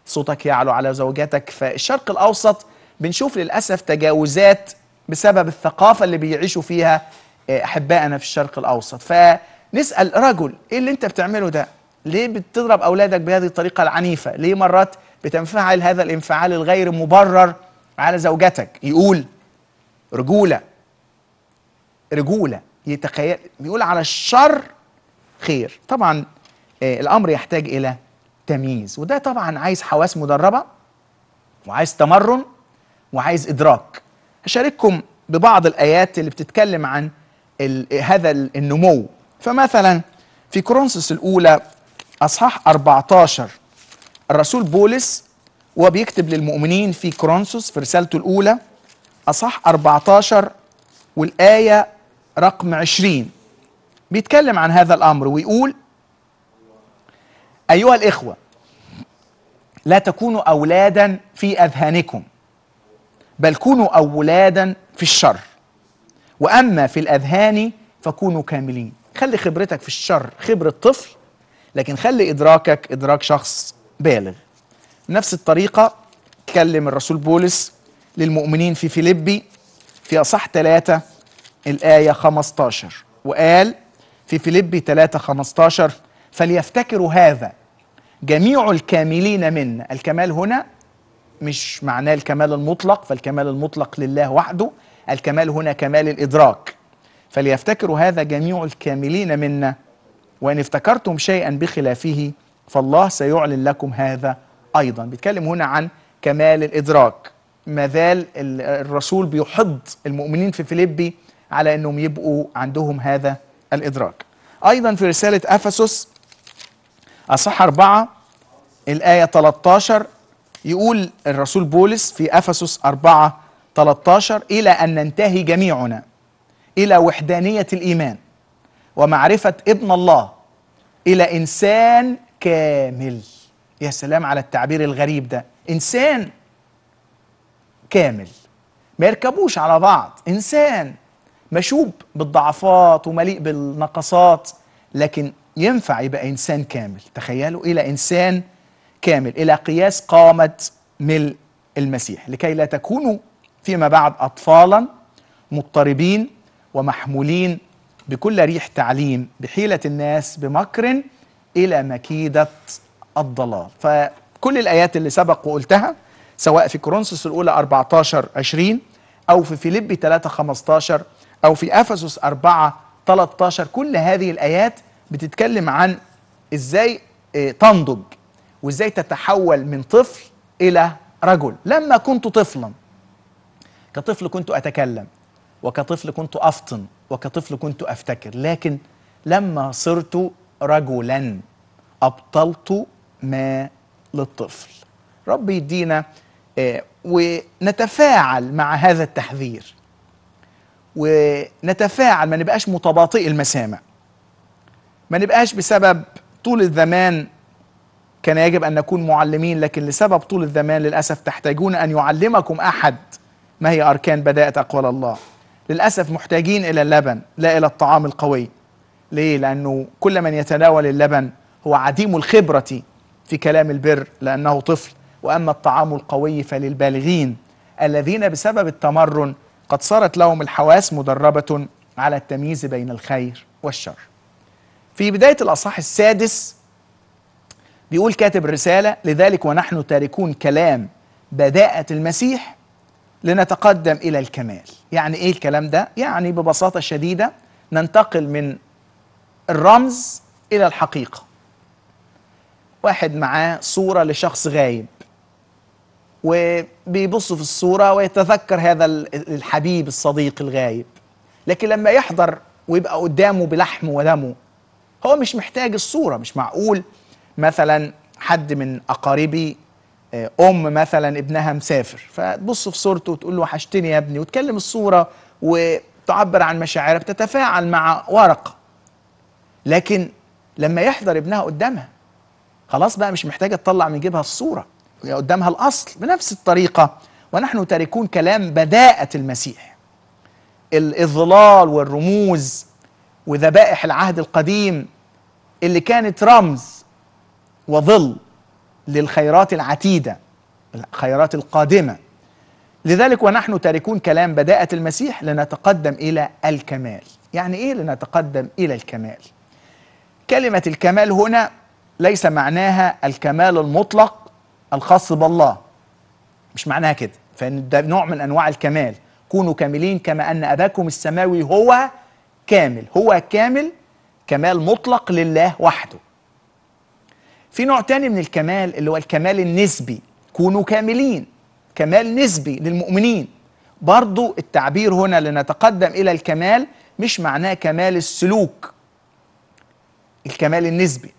صوتك يعلو على زوجتك فالشرق الاوسط بنشوف للاسف تجاوزات بسبب الثقافة اللي بيعيشوا فيها آه، أحبائنا في الشرق الأوسط فنسأل رجل إيه اللي أنت بتعمله ده؟ ليه بتضرب أولادك بهذه الطريقة العنيفة؟ ليه مرات بتنفعل هذا الانفعال الغير مبرر على زوجتك؟ يقول رجولة رجولة يتخيل بيقول على الشر خير طبعا آه، الأمر يحتاج إلى تمييز وده طبعا عايز حواس مدربة وعايز تمرن وعايز إدراك هشارككم ببعض الآيات اللي بتتكلم عن هذا النمو فمثلا في كورنثوس الأولى أصحاح 14 الرسول بولس وبيكتب للمؤمنين في كورنثوس في رسالته الأولى أصح 14 والآية رقم 20 بيتكلم عن هذا الأمر ويقول أيها الإخوة لا تكونوا أولادا في أذهانكم بل كونوا أولادا في الشر وأما في الأذهان فكونوا كاملين خلي خبرتك في الشر خبرة طفل لكن خلي إدراكك إدراك شخص بالغ نفس الطريقة كلم الرسول بولس للمؤمنين في فيلبي في أصح ثلاثة الآية 15 وقال في فيلبي 3 15 فليفتكروا هذا جميع الكاملين منا الكمال هنا مش معناه الكمال المطلق فالكمال المطلق لله وحده الكمال هنا كمال الإدراك فليفتكر هذا جميع الكاملين منا وإن افتكرتم شيئا بخلافه فالله سيعلن لكم هذا أيضا بيتكلم هنا عن كمال الإدراك مازال الرسول بيحض المؤمنين في فيليبي على أنهم يبقوا عندهم هذا الإدراك أيضا في رسالة أفسس أصح أربعة الآية 13 يقول الرسول بولس في أفسس 4 13 إلى أن ننتهي جميعنا إلى وحدانية الإيمان ومعرفة ابن الله إلى إنسان كامل يا سلام على التعبير الغريب ده إنسان كامل ما يركبوش على بعض إنسان مشوب بالضعفات ومليء بالنقصات لكن ينفع يبقى إنسان كامل تخيلوا إلى إنسان كامل إلى قياس قامة ملء المسيح لكي لا تكونوا فيما بعد أطفالا مضطربين ومحمولين بكل ريح تعليم بحيلة الناس بمكر إلى مكيدة الضلال فكل الآيات اللي سبق وقلتها سواء في كورنثوس الأولى 14 20 أو في فيليبي 3 15 أو في أفسس 4 13 كل هذه الآيات بتتكلم عن إزاي آه، تنضج وازاي تتحول من طفل الى رجل لما كنت طفلا كطفل كنت اتكلم وكطفل كنت افطن وكطفل كنت افتكر لكن لما صرت رجلا ابطلت ما للطفل رب يدينا آه، ونتفاعل مع هذا التحذير ونتفاعل ما نبقاش متباطئ المسامع ما نبقاش بسبب طول الزمان كان يجب أن نكون معلمين لكن لسبب طول الزمان للأسف تحتاجون أن يعلمكم أحد ما هي أركان بداءة أقوال الله للأسف محتاجين إلى اللبن لا إلى الطعام القوي ليه؟ لأنه كل من يتناول اللبن هو عديم الخبرة في كلام البر لأنه طفل وأما الطعام القوي فللبالغين الذين بسبب التمرن قد صارت لهم الحواس مدربة على التمييز بين الخير والشر في بداية الأصحاح السادس بيقول كاتب الرسالة لذلك ونحن تاركون كلام بداءة المسيح لنتقدم إلى الكمال يعني إيه الكلام ده؟ يعني ببساطة شديدة ننتقل من الرمز إلى الحقيقة واحد معاه صورة لشخص غايب وبيبص في الصورة ويتذكر هذا الحبيب الصديق الغايب لكن لما يحضر ويبقى قدامه بلحمه ودمه هو مش محتاج الصورة مش معقول مثلا حد من اقاربي آه، ام مثلا ابنها مسافر فتبص في صورته وتقول له وحشتني يا ابني وتكلم الصوره وتعبر عن مشاعرها بتتفاعل مع ورقه لكن لما يحضر ابنها قدامها خلاص بقى مش محتاجه تطلع من جيبها الصوره قدامها الاصل بنفس الطريقه ونحن تاركون كلام بداءه المسيح الظلال والرموز وذبائح العهد القديم اللي كانت رمز وظل للخيرات العتيدة الخيرات القادمة لذلك ونحن تاركون كلام بداءة المسيح لنتقدم إلى الكمال يعني إيه لنتقدم إلى الكمال كلمة الكمال هنا ليس معناها الكمال المطلق الخاص بالله مش معناها كده فإن ده نوع من أنواع الكمال كونوا كاملين كما أن أباكم السماوي هو كامل هو كامل كمال مطلق لله وحده في نوع تاني من الكمال اللي هو الكمال النسبي كونوا كاملين كمال نسبي للمؤمنين برضو التعبير هنا لنتقدم إلى الكمال مش معناه كمال السلوك الكمال النسبي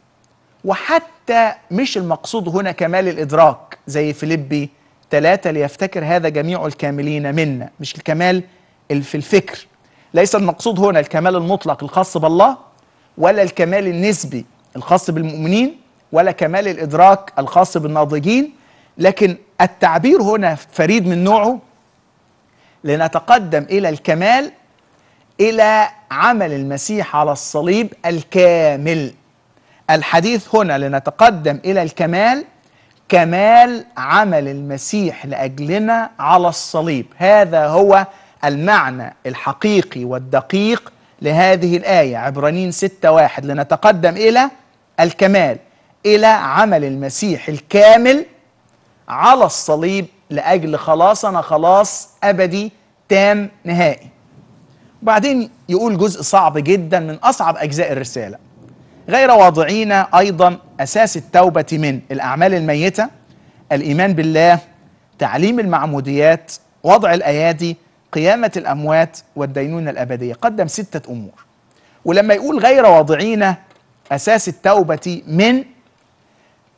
وحتى مش المقصود هنا كمال الإدراك زي فيليبي ثلاثة ليفتكر هذا جميع الكاملين منا مش الكمال في الفكر ليس المقصود هنا الكمال المطلق الخاص بالله ولا الكمال النسبي الخاص بالمؤمنين ولا كمال الادراك الخاص بالناضجين لكن التعبير هنا فريد من نوعه لنتقدم الى الكمال الى عمل المسيح على الصليب الكامل الحديث هنا لنتقدم الى الكمال كمال عمل المسيح لاجلنا على الصليب هذا هو المعنى الحقيقي والدقيق لهذه الايه عبرانيين 6 واحد لنتقدم الى الكمال إلى عمل المسيح الكامل على الصليب لأجل خلاصنا خلاص أبدي تام نهائي وبعدين يقول جزء صعب جدا من أصعب أجزاء الرسالة غير واضعين أيضا أساس التوبة من الأعمال الميتة الإيمان بالله تعليم المعموديات وضع الأيادي قيامة الأموات والدينونة الأبدية قدم ستة أمور ولما يقول غير واضعين أساس التوبة من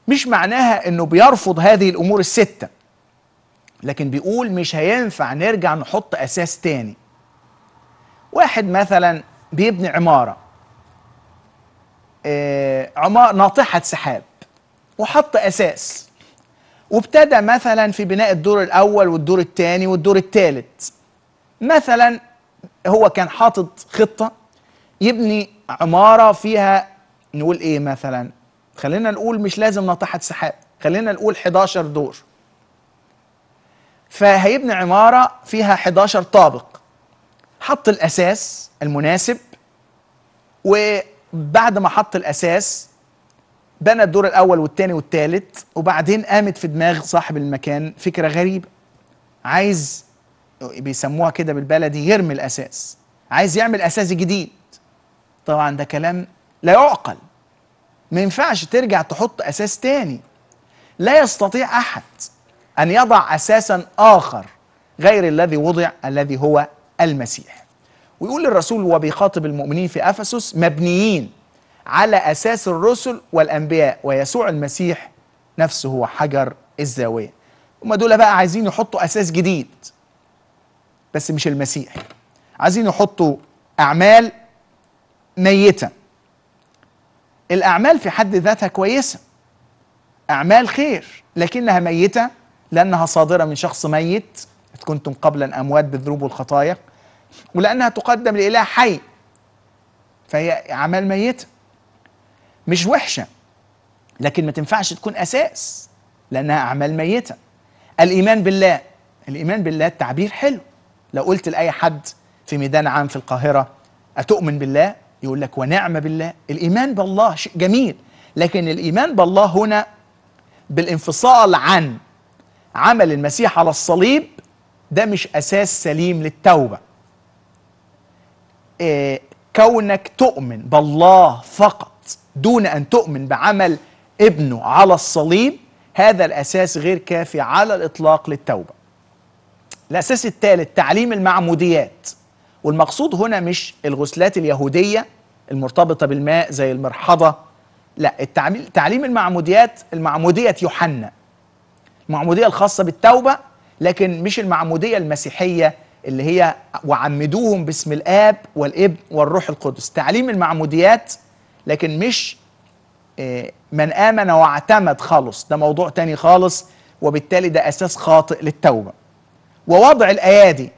مش معناها انه بيرفض هذه الامور السته لكن بيقول مش هينفع نرجع نحط اساس تاني واحد مثلا بيبني عماره آه عمار ناطحه سحاب وحط اساس وابتدى مثلا في بناء الدور الاول والدور الثاني والدور الثالث مثلا هو كان حاطط خطه يبني عماره فيها نقول ايه مثلا خلينا نقول مش لازم ناطحه سحاب خلينا نقول 11 دور فهيبني عماره فيها 11 طابق حط الاساس المناسب وبعد ما حط الاساس بنى الدور الاول والثاني والثالث وبعدين قامت في دماغ صاحب المكان فكره غريبه عايز بيسموها كده بالبلدي يرمي الاساس عايز يعمل اساس جديد طبعا ده كلام لا يعقل ما ينفعش ترجع تحط اساس تاني لا يستطيع احد ان يضع اساسا اخر غير الذي وضع الذي هو المسيح ويقول الرسول وبيخاطب المؤمنين في افسس مبنيين على اساس الرسل والانبياء ويسوع المسيح نفسه هو حجر الزاويه هم دول بقى عايزين يحطوا اساس جديد بس مش المسيح عايزين يحطوا اعمال ميته الأعمال في حد ذاتها كويسة أعمال خير لكنها ميتة لأنها صادرة من شخص ميت كنتم قبلا أموات بالذنوب والخطايا ولأنها تقدم لإله حي فهي أعمال ميتة مش وحشة لكن ما تنفعش تكون أساس لأنها أعمال ميتة الإيمان بالله الإيمان بالله التعبير حلو لو قلت لأي حد في ميدان عام في القاهرة أتؤمن بالله يقول لك ونعم بالله الإيمان بالله شيء جميل لكن الإيمان بالله هنا بالانفصال عن عمل المسيح على الصليب ده مش أساس سليم للتوبة إيه كونك تؤمن بالله فقط دون أن تؤمن بعمل ابنه على الصليب هذا الأساس غير كافي على الإطلاق للتوبة الأساس الثالث تعليم المعموديات والمقصود هنا مش الغسلات اليهودية المرتبطة بالماء زي المرحضة لا تعليم المعموديات المعمودية يوحنا المعمودية الخاصة بالتوبة لكن مش المعمودية المسيحية اللي هي وعمدوهم باسم الآب والابن والروح القدس تعليم المعموديات لكن مش آه، من آمن واعتمد خالص ده موضوع تاني خالص وبالتالي ده أساس خاطئ للتوبة ووضع الأيادي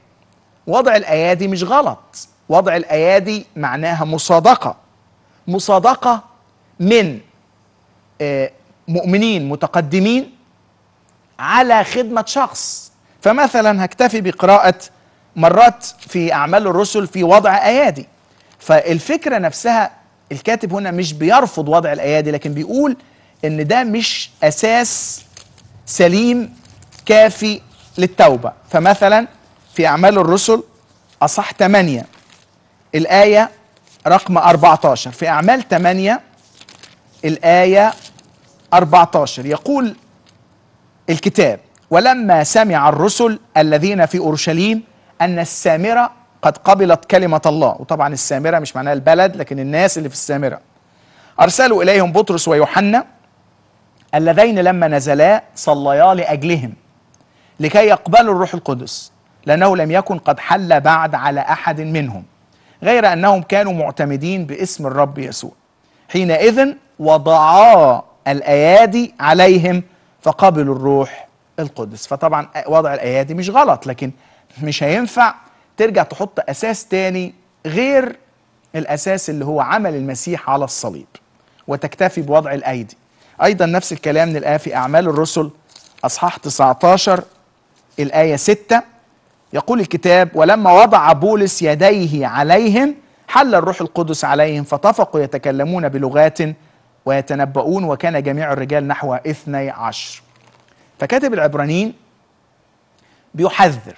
وضع الأيادي مش غلط وضع الايادي معناها مصادقه مصادقه من آه، مؤمنين متقدمين على خدمه شخص فمثلا هكتفي بقراءه مرات في اعمال الرسل في وضع ايادي فالفكره نفسها الكاتب هنا مش بيرفض وضع الايادي لكن بيقول ان ده مش اساس سليم كافي للتوبه فمثلا في اعمال الرسل اصح 8 الآية رقم 14 في أعمال 8 الآية 14 يقول الكتاب ولما سمع الرسل الذين في أورشليم أن السامرة قد قبلت كلمة الله وطبعا السامرة مش معناها البلد لكن الناس اللي في السامرة أرسلوا إليهم بطرس ويوحنا اللذين لما نزلا صليا لأجلهم لكي يقبلوا الروح القدس لأنه لم يكن قد حل بعد على أحد منهم غير أنهم كانوا معتمدين باسم الرب يسوع حينئذ وضعا الأيادي عليهم فقبلوا الروح القدس فطبعا وضع الأيادي مش غلط لكن مش هينفع ترجع تحط أساس تاني غير الأساس اللي هو عمل المسيح على الصليب وتكتفي بوضع الأيدي أيضا نفس الكلام نلقاه في أعمال الرسل أصحاح 19 الآية 6 يقول الكتاب ولما وضع بولس يديه عليهم حل الروح القدس عليهم فطفقوا يتكلمون بلغات ويتنبؤون وكان جميع الرجال نحو اثني عشر فكاتب العبرانيين بيحذر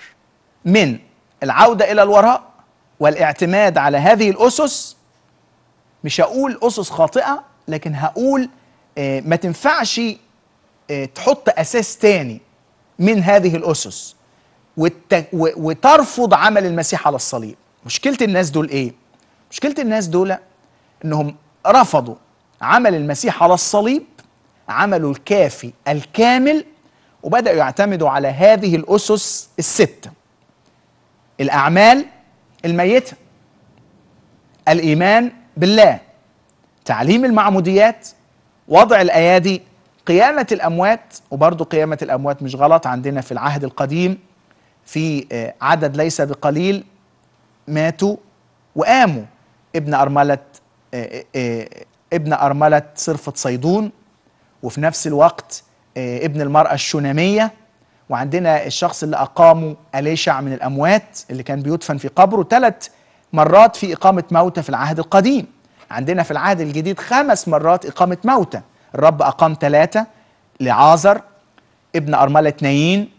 من العودة إلى الوراء والاعتماد على هذه الأسس مش هقول أسس خاطئة لكن هقول آه، ما تنفعش آه، تحط أساس تاني من هذه الأسس والت... وترفض عمل المسيح على الصليب مشكلة الناس دول ايه؟ مشكلة الناس دول انهم رفضوا عمل المسيح على الصليب عمله الكافي الكامل وبدأوا يعتمدوا على هذه الأسس الستة الأعمال الميتة الإيمان بالله تعليم المعموديات وضع الأيادي قيامة الأموات وبرضه قيامة الأموات مش غلط عندنا في العهد القديم في آه، عدد ليس بقليل ماتوا وقاموا ابن أرملة آه، آه، ابن أرملة صرفة صيدون وفي نفس الوقت ابن المرأة الشنامية وعندنا الشخص اللي أقامه أليشع من الأموات اللي كان بيدفن في قبره ثلاث مرات في إقامة موتى في العهد القديم عندنا في العهد الجديد خمس مرات إقامة موتى الرب أقام ثلاثة لعازر ابن أرملة نايين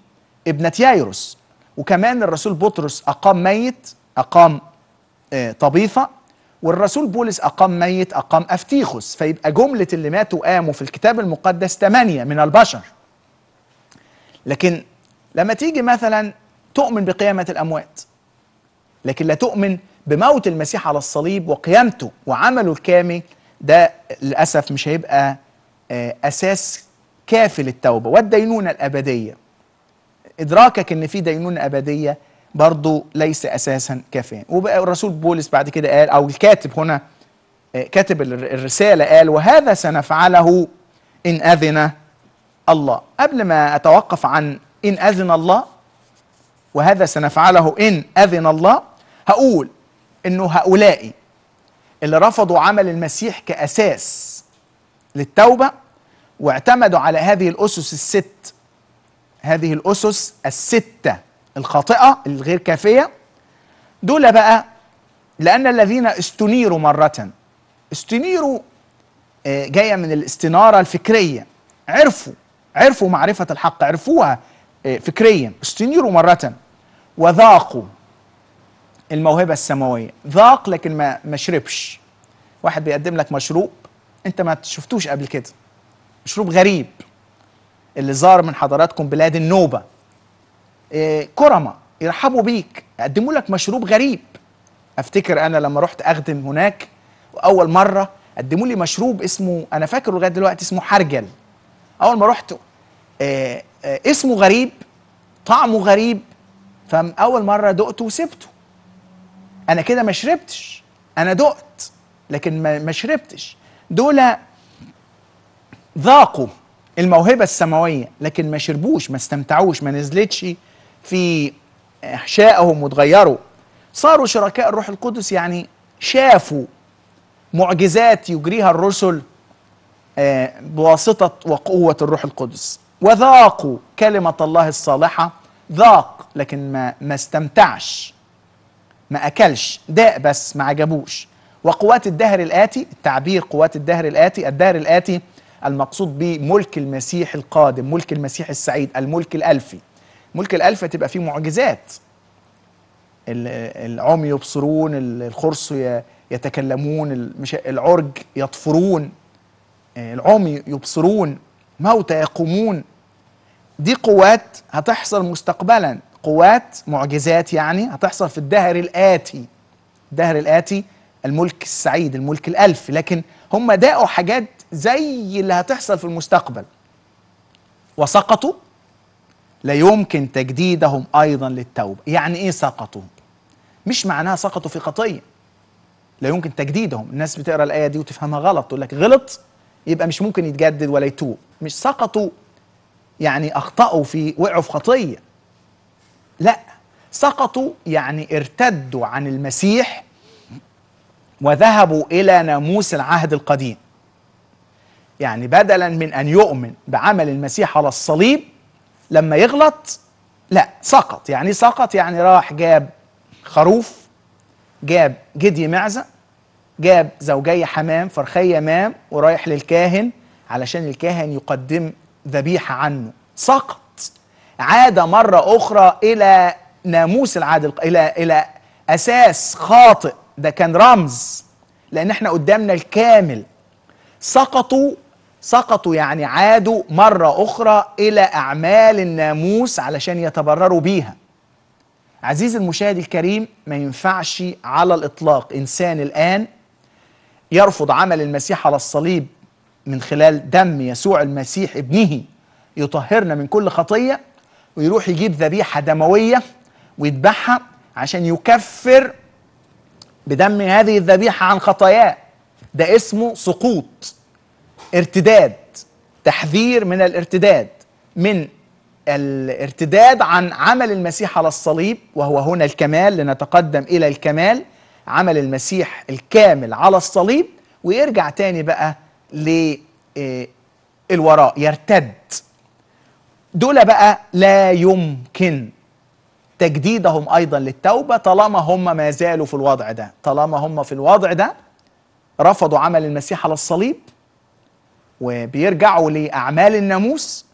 ابنة يايروس وكمان الرسول بطرس أقام ميت أقام آه، طبيفة والرسول بولس أقام ميت أقام أفتيخوس فيبقى جملة اللي ماتوا قاموا في الكتاب المقدس ثمانية من البشر لكن لما تيجي مثلا تؤمن بقيامة الأموات لكن لا تؤمن بموت المسيح على الصليب وقيامته وعمله الكامل ده للأسف مش هيبقى آه، أساس كافي للتوبة والدينونة الأبدية إدراكك أن في دينونه أبدية برضو ليس أساسا كافيا والرسول بولس بعد كده قال أو الكاتب هنا آه، كاتب الرسالة قال وهذا سنفعله إن أذن الله قبل ما أتوقف عن إن أذن الله وهذا سنفعله إن أذن الله هقول إنه هؤلاء اللي رفضوا عمل المسيح كأساس للتوبة واعتمدوا على هذه الأسس الست هذه الأسس الستة الخاطئة الغير كافية دول بقى لأن الذين استنيروا مرة استنيروا آه، جاية من الاستنارة الفكرية عرفوا عرفوا معرفة الحق عرفوها آه، فكريا استنيروا مرة وذاقوا الموهبة السماوية ذاق لكن ما ما شربش واحد بيقدم لك مشروب انت ما شفتوش قبل كده مشروب غريب اللي زار من حضراتكم بلاد النوبه إيه، كرمه يرحبوا بيك يقدموا لك مشروب غريب افتكر انا لما رحت اخدم هناك اول مره قدموا لي مشروب اسمه انا فاكره لغايه دلوقتي اسمه حرجل اول ما رحت إيه، إيه، اسمه غريب طعمه غريب فاول مره دقته وسبته انا كده ما شربتش انا دقت لكن ما شربتش دول ذاقوا الموهبه السماويه لكن ما شربوش ما استمتعوش ما نزلتش في احشائهم وتغيروا صاروا شركاء الروح القدس يعني شافوا معجزات يجريها الرسل آه، بواسطه وقوه الروح القدس وذاقوا كلمه الله الصالحه ذاق لكن ما ما استمتعش ما اكلش داء بس ما عجبوش وقوات الدهر الاتي التعبير قوات الدهر الاتي الدهر الاتي المقصود به ملك المسيح القادم ملك المسيح السعيد الملك الألفي ملك الألفي تبقى فيه معجزات العمي يبصرون الخرص يتكلمون العرج يطفرون آه، العمي يبصرون موتى يقومون دي قوات هتحصل مستقبلا قوات معجزات يعني هتحصل في الدهر الآتي الدهر الآتي الملك السعيد الملك الألف لكن هم داقوا حاجات زي اللي هتحصل في المستقبل وسقطوا لا يمكن تجديدهم ايضا للتوبه يعني ايه سقطوا مش معناها سقطوا في خطيه لا يمكن تجديدهم الناس بتقرا الايه دي وتفهمها غلط تقول لك غلط يبقى مش ممكن يتجدد ولا يتوب مش سقطوا يعني اخطاوا في وقعوا في خطيه لا سقطوا يعني ارتدوا عن المسيح وذهبوا الى ناموس العهد القديم يعني بدلا من أن يؤمن بعمل المسيح على الصليب لما يغلط لا سقط يعني سقط يعني راح جاب خروف جاب جدي معزة جاب زوجي حمام فرخية مام ورايح للكاهن علشان الكاهن يقدم ذبيحة عنه سقط عاد مرة أخرى إلى ناموس العادل إلى إلى أساس خاطئ ده كان رمز لأن احنا قدامنا الكامل سقطوا سقطوا يعني عادوا مرة أخرى إلى أعمال الناموس علشان يتبرروا بيها عزيزي المشاهد الكريم ما ينفعش على الإطلاق إنسان الآن يرفض عمل المسيح على الصليب من خلال دم يسوع المسيح ابنه يطهرنا من كل خطية ويروح يجيب ذبيحة دموية ويذبحها عشان يكفر بدم هذه الذبيحة عن خطاياه ده اسمه سقوط ارتداد تحذير من الارتداد من الارتداد عن عمل المسيح على الصليب وهو هنا الكمال لنتقدم الى الكمال عمل المسيح الكامل على الصليب ويرجع تاني بقى للوراء آه، يرتد دول بقى لا يمكن تجديدهم ايضا للتوبه طالما هم ما زالوا في الوضع ده طالما هم في الوضع ده رفضوا عمل المسيح على الصليب وبيرجعوا لأعمال الناموس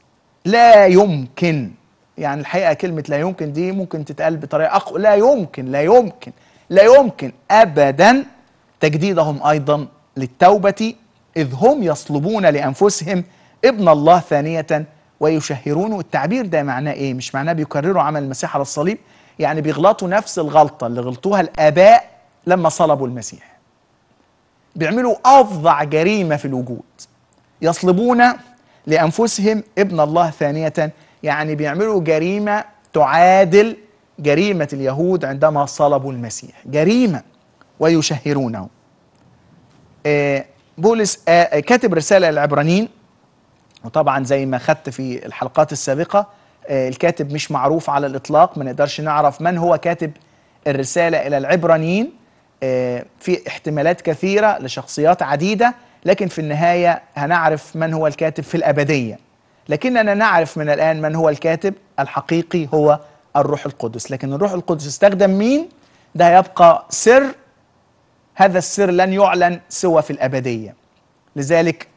لا يمكن يعني الحقيقة كلمة لا يمكن دي ممكن تتقال بطريقة أقوى لا يمكن لا يمكن لا يمكن أبدا تجديدهم أيضا للتوبة إذ هم يصلبون لأنفسهم ابن الله ثانية ويشهرون التعبير ده معناه إيه؟ مش معناه بيكرروا عمل المسيح على الصليب يعني بيغلطوا نفس الغلطة اللي غلطوها الآباء لما صلبوا المسيح بيعملوا أفظع جريمة في الوجود يصلبون لأنفسهم ابن الله ثانية يعني بيعملوا جريمة تعادل جريمة اليهود عندما صلبوا المسيح جريمة ويشهرونه آه، بولس آه، كاتب رسالة للعبرانيين وطبعا زي ما خدت في الحلقات السابقة آه، الكاتب مش معروف على الإطلاق ما نقدرش نعرف من هو كاتب الرسالة إلى العبرانيين في احتمالات كثيرة لشخصيات عديدة لكن في النهاية هنعرف من هو الكاتب في الأبدية لكننا نعرف من الآن من هو الكاتب الحقيقي هو الروح القدس لكن الروح القدس استخدم مين ده يبقى سر هذا السر لن يعلن سوى في الأبدية لذلك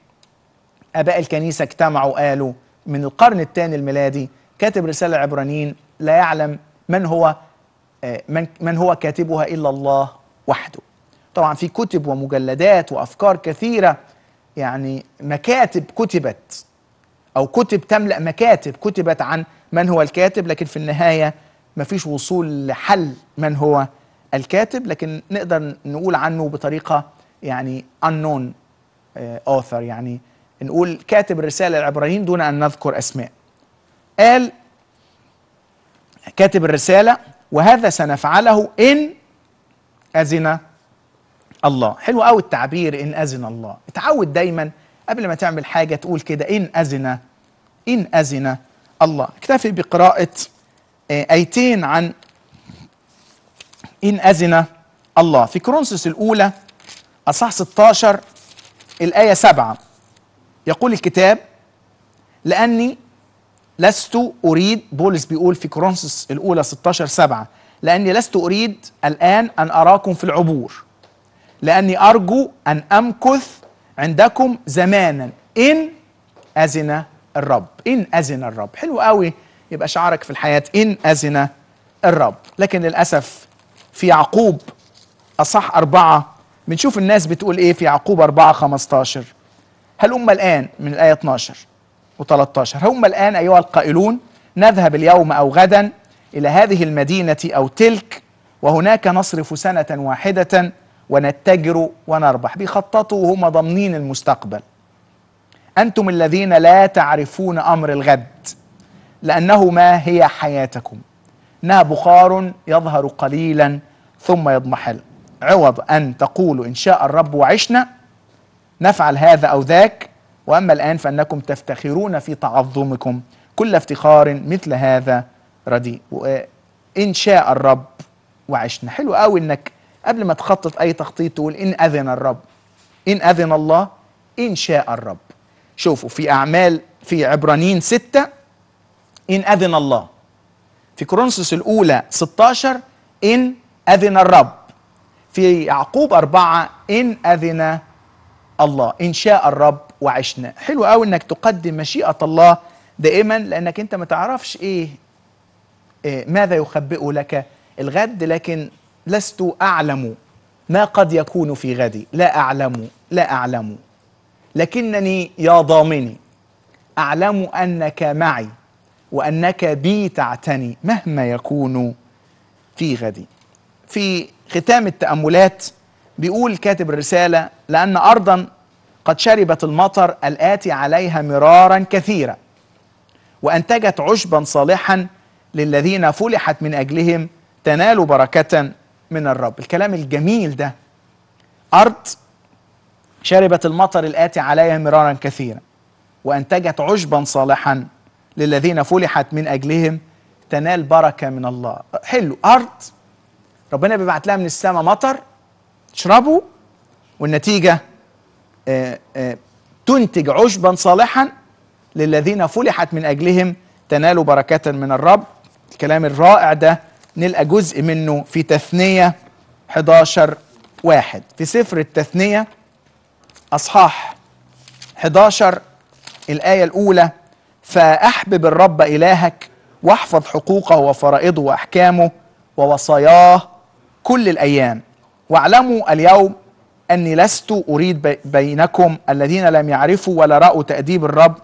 أباء الكنيسة اجتمعوا قالوا من القرن الثاني الميلادي كاتب رسالة العبرانيين لا يعلم من هو آه، من, من هو كاتبها إلا الله وحده طبعا في كتب ومجلدات وافكار كثيره يعني مكاتب كتبت او كتب تملا مكاتب كتبت عن من هو الكاتب لكن في النهايه مفيش وصول لحل من هو الكاتب لكن نقدر نقول عنه بطريقه يعني unknown آه، author يعني نقول كاتب الرساله للعبرانيين دون ان نذكر اسماء قال كاتب الرساله وهذا سنفعله ان اذن الله حلو قوي التعبير ان اذن الله اتعود دايما قبل ما تعمل حاجه تقول كده ان اذن ان اذن الله اكتفي بقراءه آه، ايتين عن ان اذن الله في كرونسوس الاولى اصح 16 الايه 7 يقول الكتاب لاني لست اريد بولس بيقول في كورنثوس الاولى 16 7 لاني لست اريد الان ان اراكم في العبور لأني أرجو أن أمكث عندكم زمانا إن أذن الرب إن أذن الرب حلو قوي يبقى شعارك في الحياة إن أذن الرب لكن للأسف في يعقوب أصح أربعة بنشوف الناس بتقول إيه في يعقوب أربعة خمستاشر هل أم الآن من الآية 12 و13 هم الآن أيها القائلون نذهب اليوم أو غدا إلى هذه المدينة أو تلك وهناك نصرف سنة واحدة ونتجر ونربح بيخططوا وهم ضامنين المستقبل أنتم الذين لا تعرفون أمر الغد لأنه ما هي حياتكم إنها بخار يظهر قليلا ثم يضمحل عوض أن تقولوا إن شاء الرب وعشنا نفعل هذا أو ذاك وأما الآن فأنكم تفتخرون في تعظمكم كل افتخار مثل هذا رديء إن شاء الرب وعشنا حلو قوي إنك قبل ما تخطط اي تخطيط تقول ان اذن الرب ان اذن الله ان شاء الرب شوفوا في اعمال في عبرانيين ستة ان اذن الله في كورنثوس الاولى 16 ان اذن الرب في يعقوب أربعة إن أذن الله إن شاء الرب وعشنا حلو قوي إنك تقدم مشيئة الله دائما لأنك أنت ما تعرفش إيه, إيه ماذا يخبئه لك الغد لكن لست أعلم ما قد يكون في غدي لا أعلم لا أعلم لكنني يا ضامني أعلم أنك معي وأنك بي تعتني مهما يكون في غدي في ختام التأملات بيقول كاتب الرسالة لأن أرضا قد شربت المطر الآتي عليها مرارا كثيرا وأنتجت عشبا صالحا للذين فلحت من أجلهم تنالوا بركة من الرب الكلام الجميل ده أرض شربت المطر الآتي عليها مرارا كثيرا وأنتجت عشبا صالحا للذين فلحت من أجلهم تنال بركة من الله حلو أرض ربنا بيبعت لها من السماء مطر تشربوا والنتيجة آه، آه، تنتج عشبا صالحا للذين فلحت من أجلهم تنالوا بركة من الرب الكلام الرائع ده نلقى جزء منه في تثنية 11 واحد في سفر التثنية أصحاح 11 الآية الأولى فأحبب الرب إلهك واحفظ حقوقه وفرائضه وأحكامه ووصاياه كل الأيام واعلموا اليوم أني لست أريد بينكم الذين لم يعرفوا ولا رأوا تأديب الرب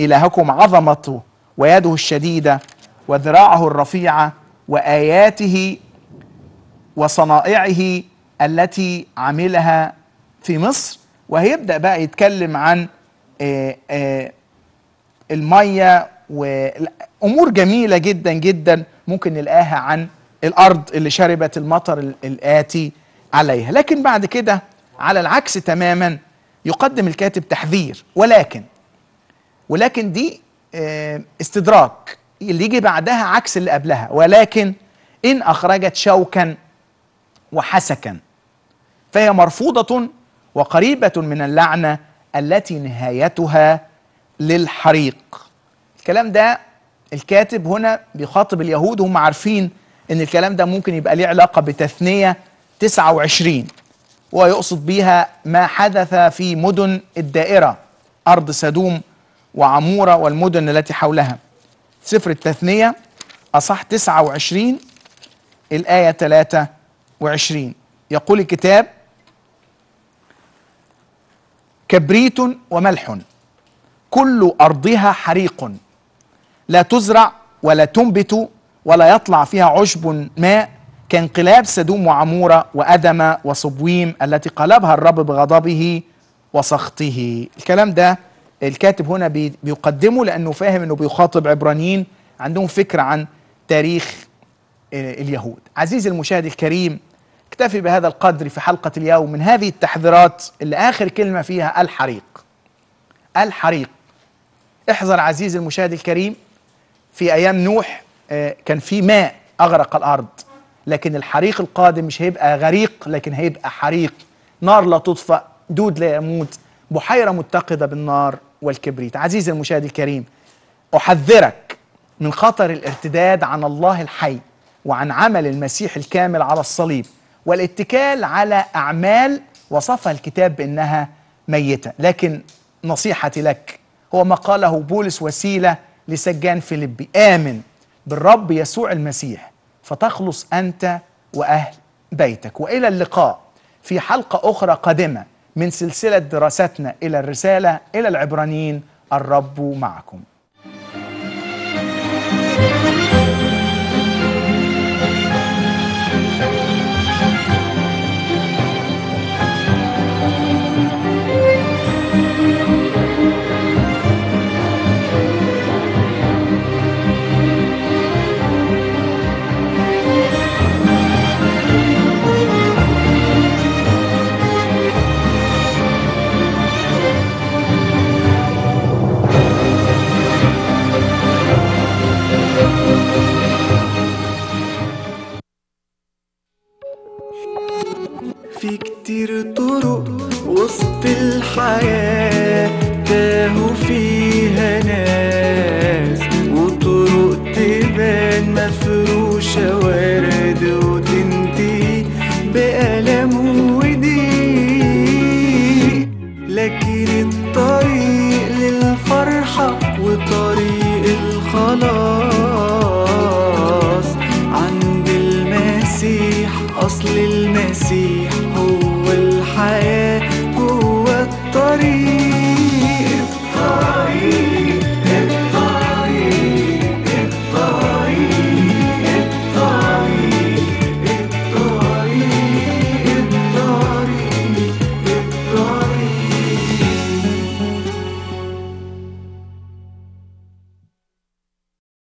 إلهكم عظمته ويده الشديدة وذراعه الرفيعة واياته وصنائعه التي عملها في مصر وهيبدا بقى يتكلم عن آه، آه، الميه وامور جميله جدا جدا ممكن نلقاها عن الارض اللي شربت المطر الاتي عليها لكن بعد كده على العكس تماما يقدم الكاتب تحذير ولكن ولكن دي آه، استدراك اللي يجي بعدها عكس اللي قبلها ولكن إن أخرجت شوكا وحسكا فهي مرفوضة وقريبة من اللعنة التي نهايتها للحريق الكلام ده الكاتب هنا بيخاطب اليهود هم عارفين ان الكلام ده ممكن يبقى ليه علاقة بتثنية 29 ويقصد بيها ما حدث في مدن الدائرة أرض سدوم وعمورة والمدن التي حولها سفر التثنية أصح 29 الآية 23 يقول الكتاب كبريت وملح كل أرضها حريق لا تزرع ولا تنبت ولا يطلع فيها عشب ماء كانقلاب سدوم وعمورة وأدم وصبويم التي قلبها الرب بغضبه وسخطه الكلام ده الكاتب هنا بيقدمه لأنه فاهم أنه بيخاطب عبرانيين عندهم فكرة عن تاريخ اليهود عزيزي المشاهد الكريم اكتفي بهذا القدر في حلقة اليوم من هذه التحذيرات اللي آخر كلمة فيها الحريق الحريق احذر عزيزي المشاهد الكريم في أيام نوح آه، كان في ماء أغرق الأرض لكن الحريق القادم مش هيبقى غريق لكن هيبقى حريق نار لا تطفأ دود لا يموت بحيرة متقدة بالنار والكبريت عزيزي المشاهد الكريم أحذرك من خطر الارتداد عن الله الحي وعن عمل المسيح الكامل على الصليب والاتكال على أعمال وصفها الكتاب بأنها ميتة لكن نصيحتي لك هو ما قاله بولس وسيلة لسجان فيلبي آمن بالرب يسوع المسيح فتخلص أنت وأهل بيتك وإلى اللقاء في حلقة أخرى قادمة من سلسلة دراستنا إلى الرسالة إلى العبرانيين الرب معكم كتير طرق وسط الحياة تاهوا فيها ناس وطرق تبان مفروشة ورد وتنتهي بألم وضيق لكن الطريق للفرحة وطريق الخلاص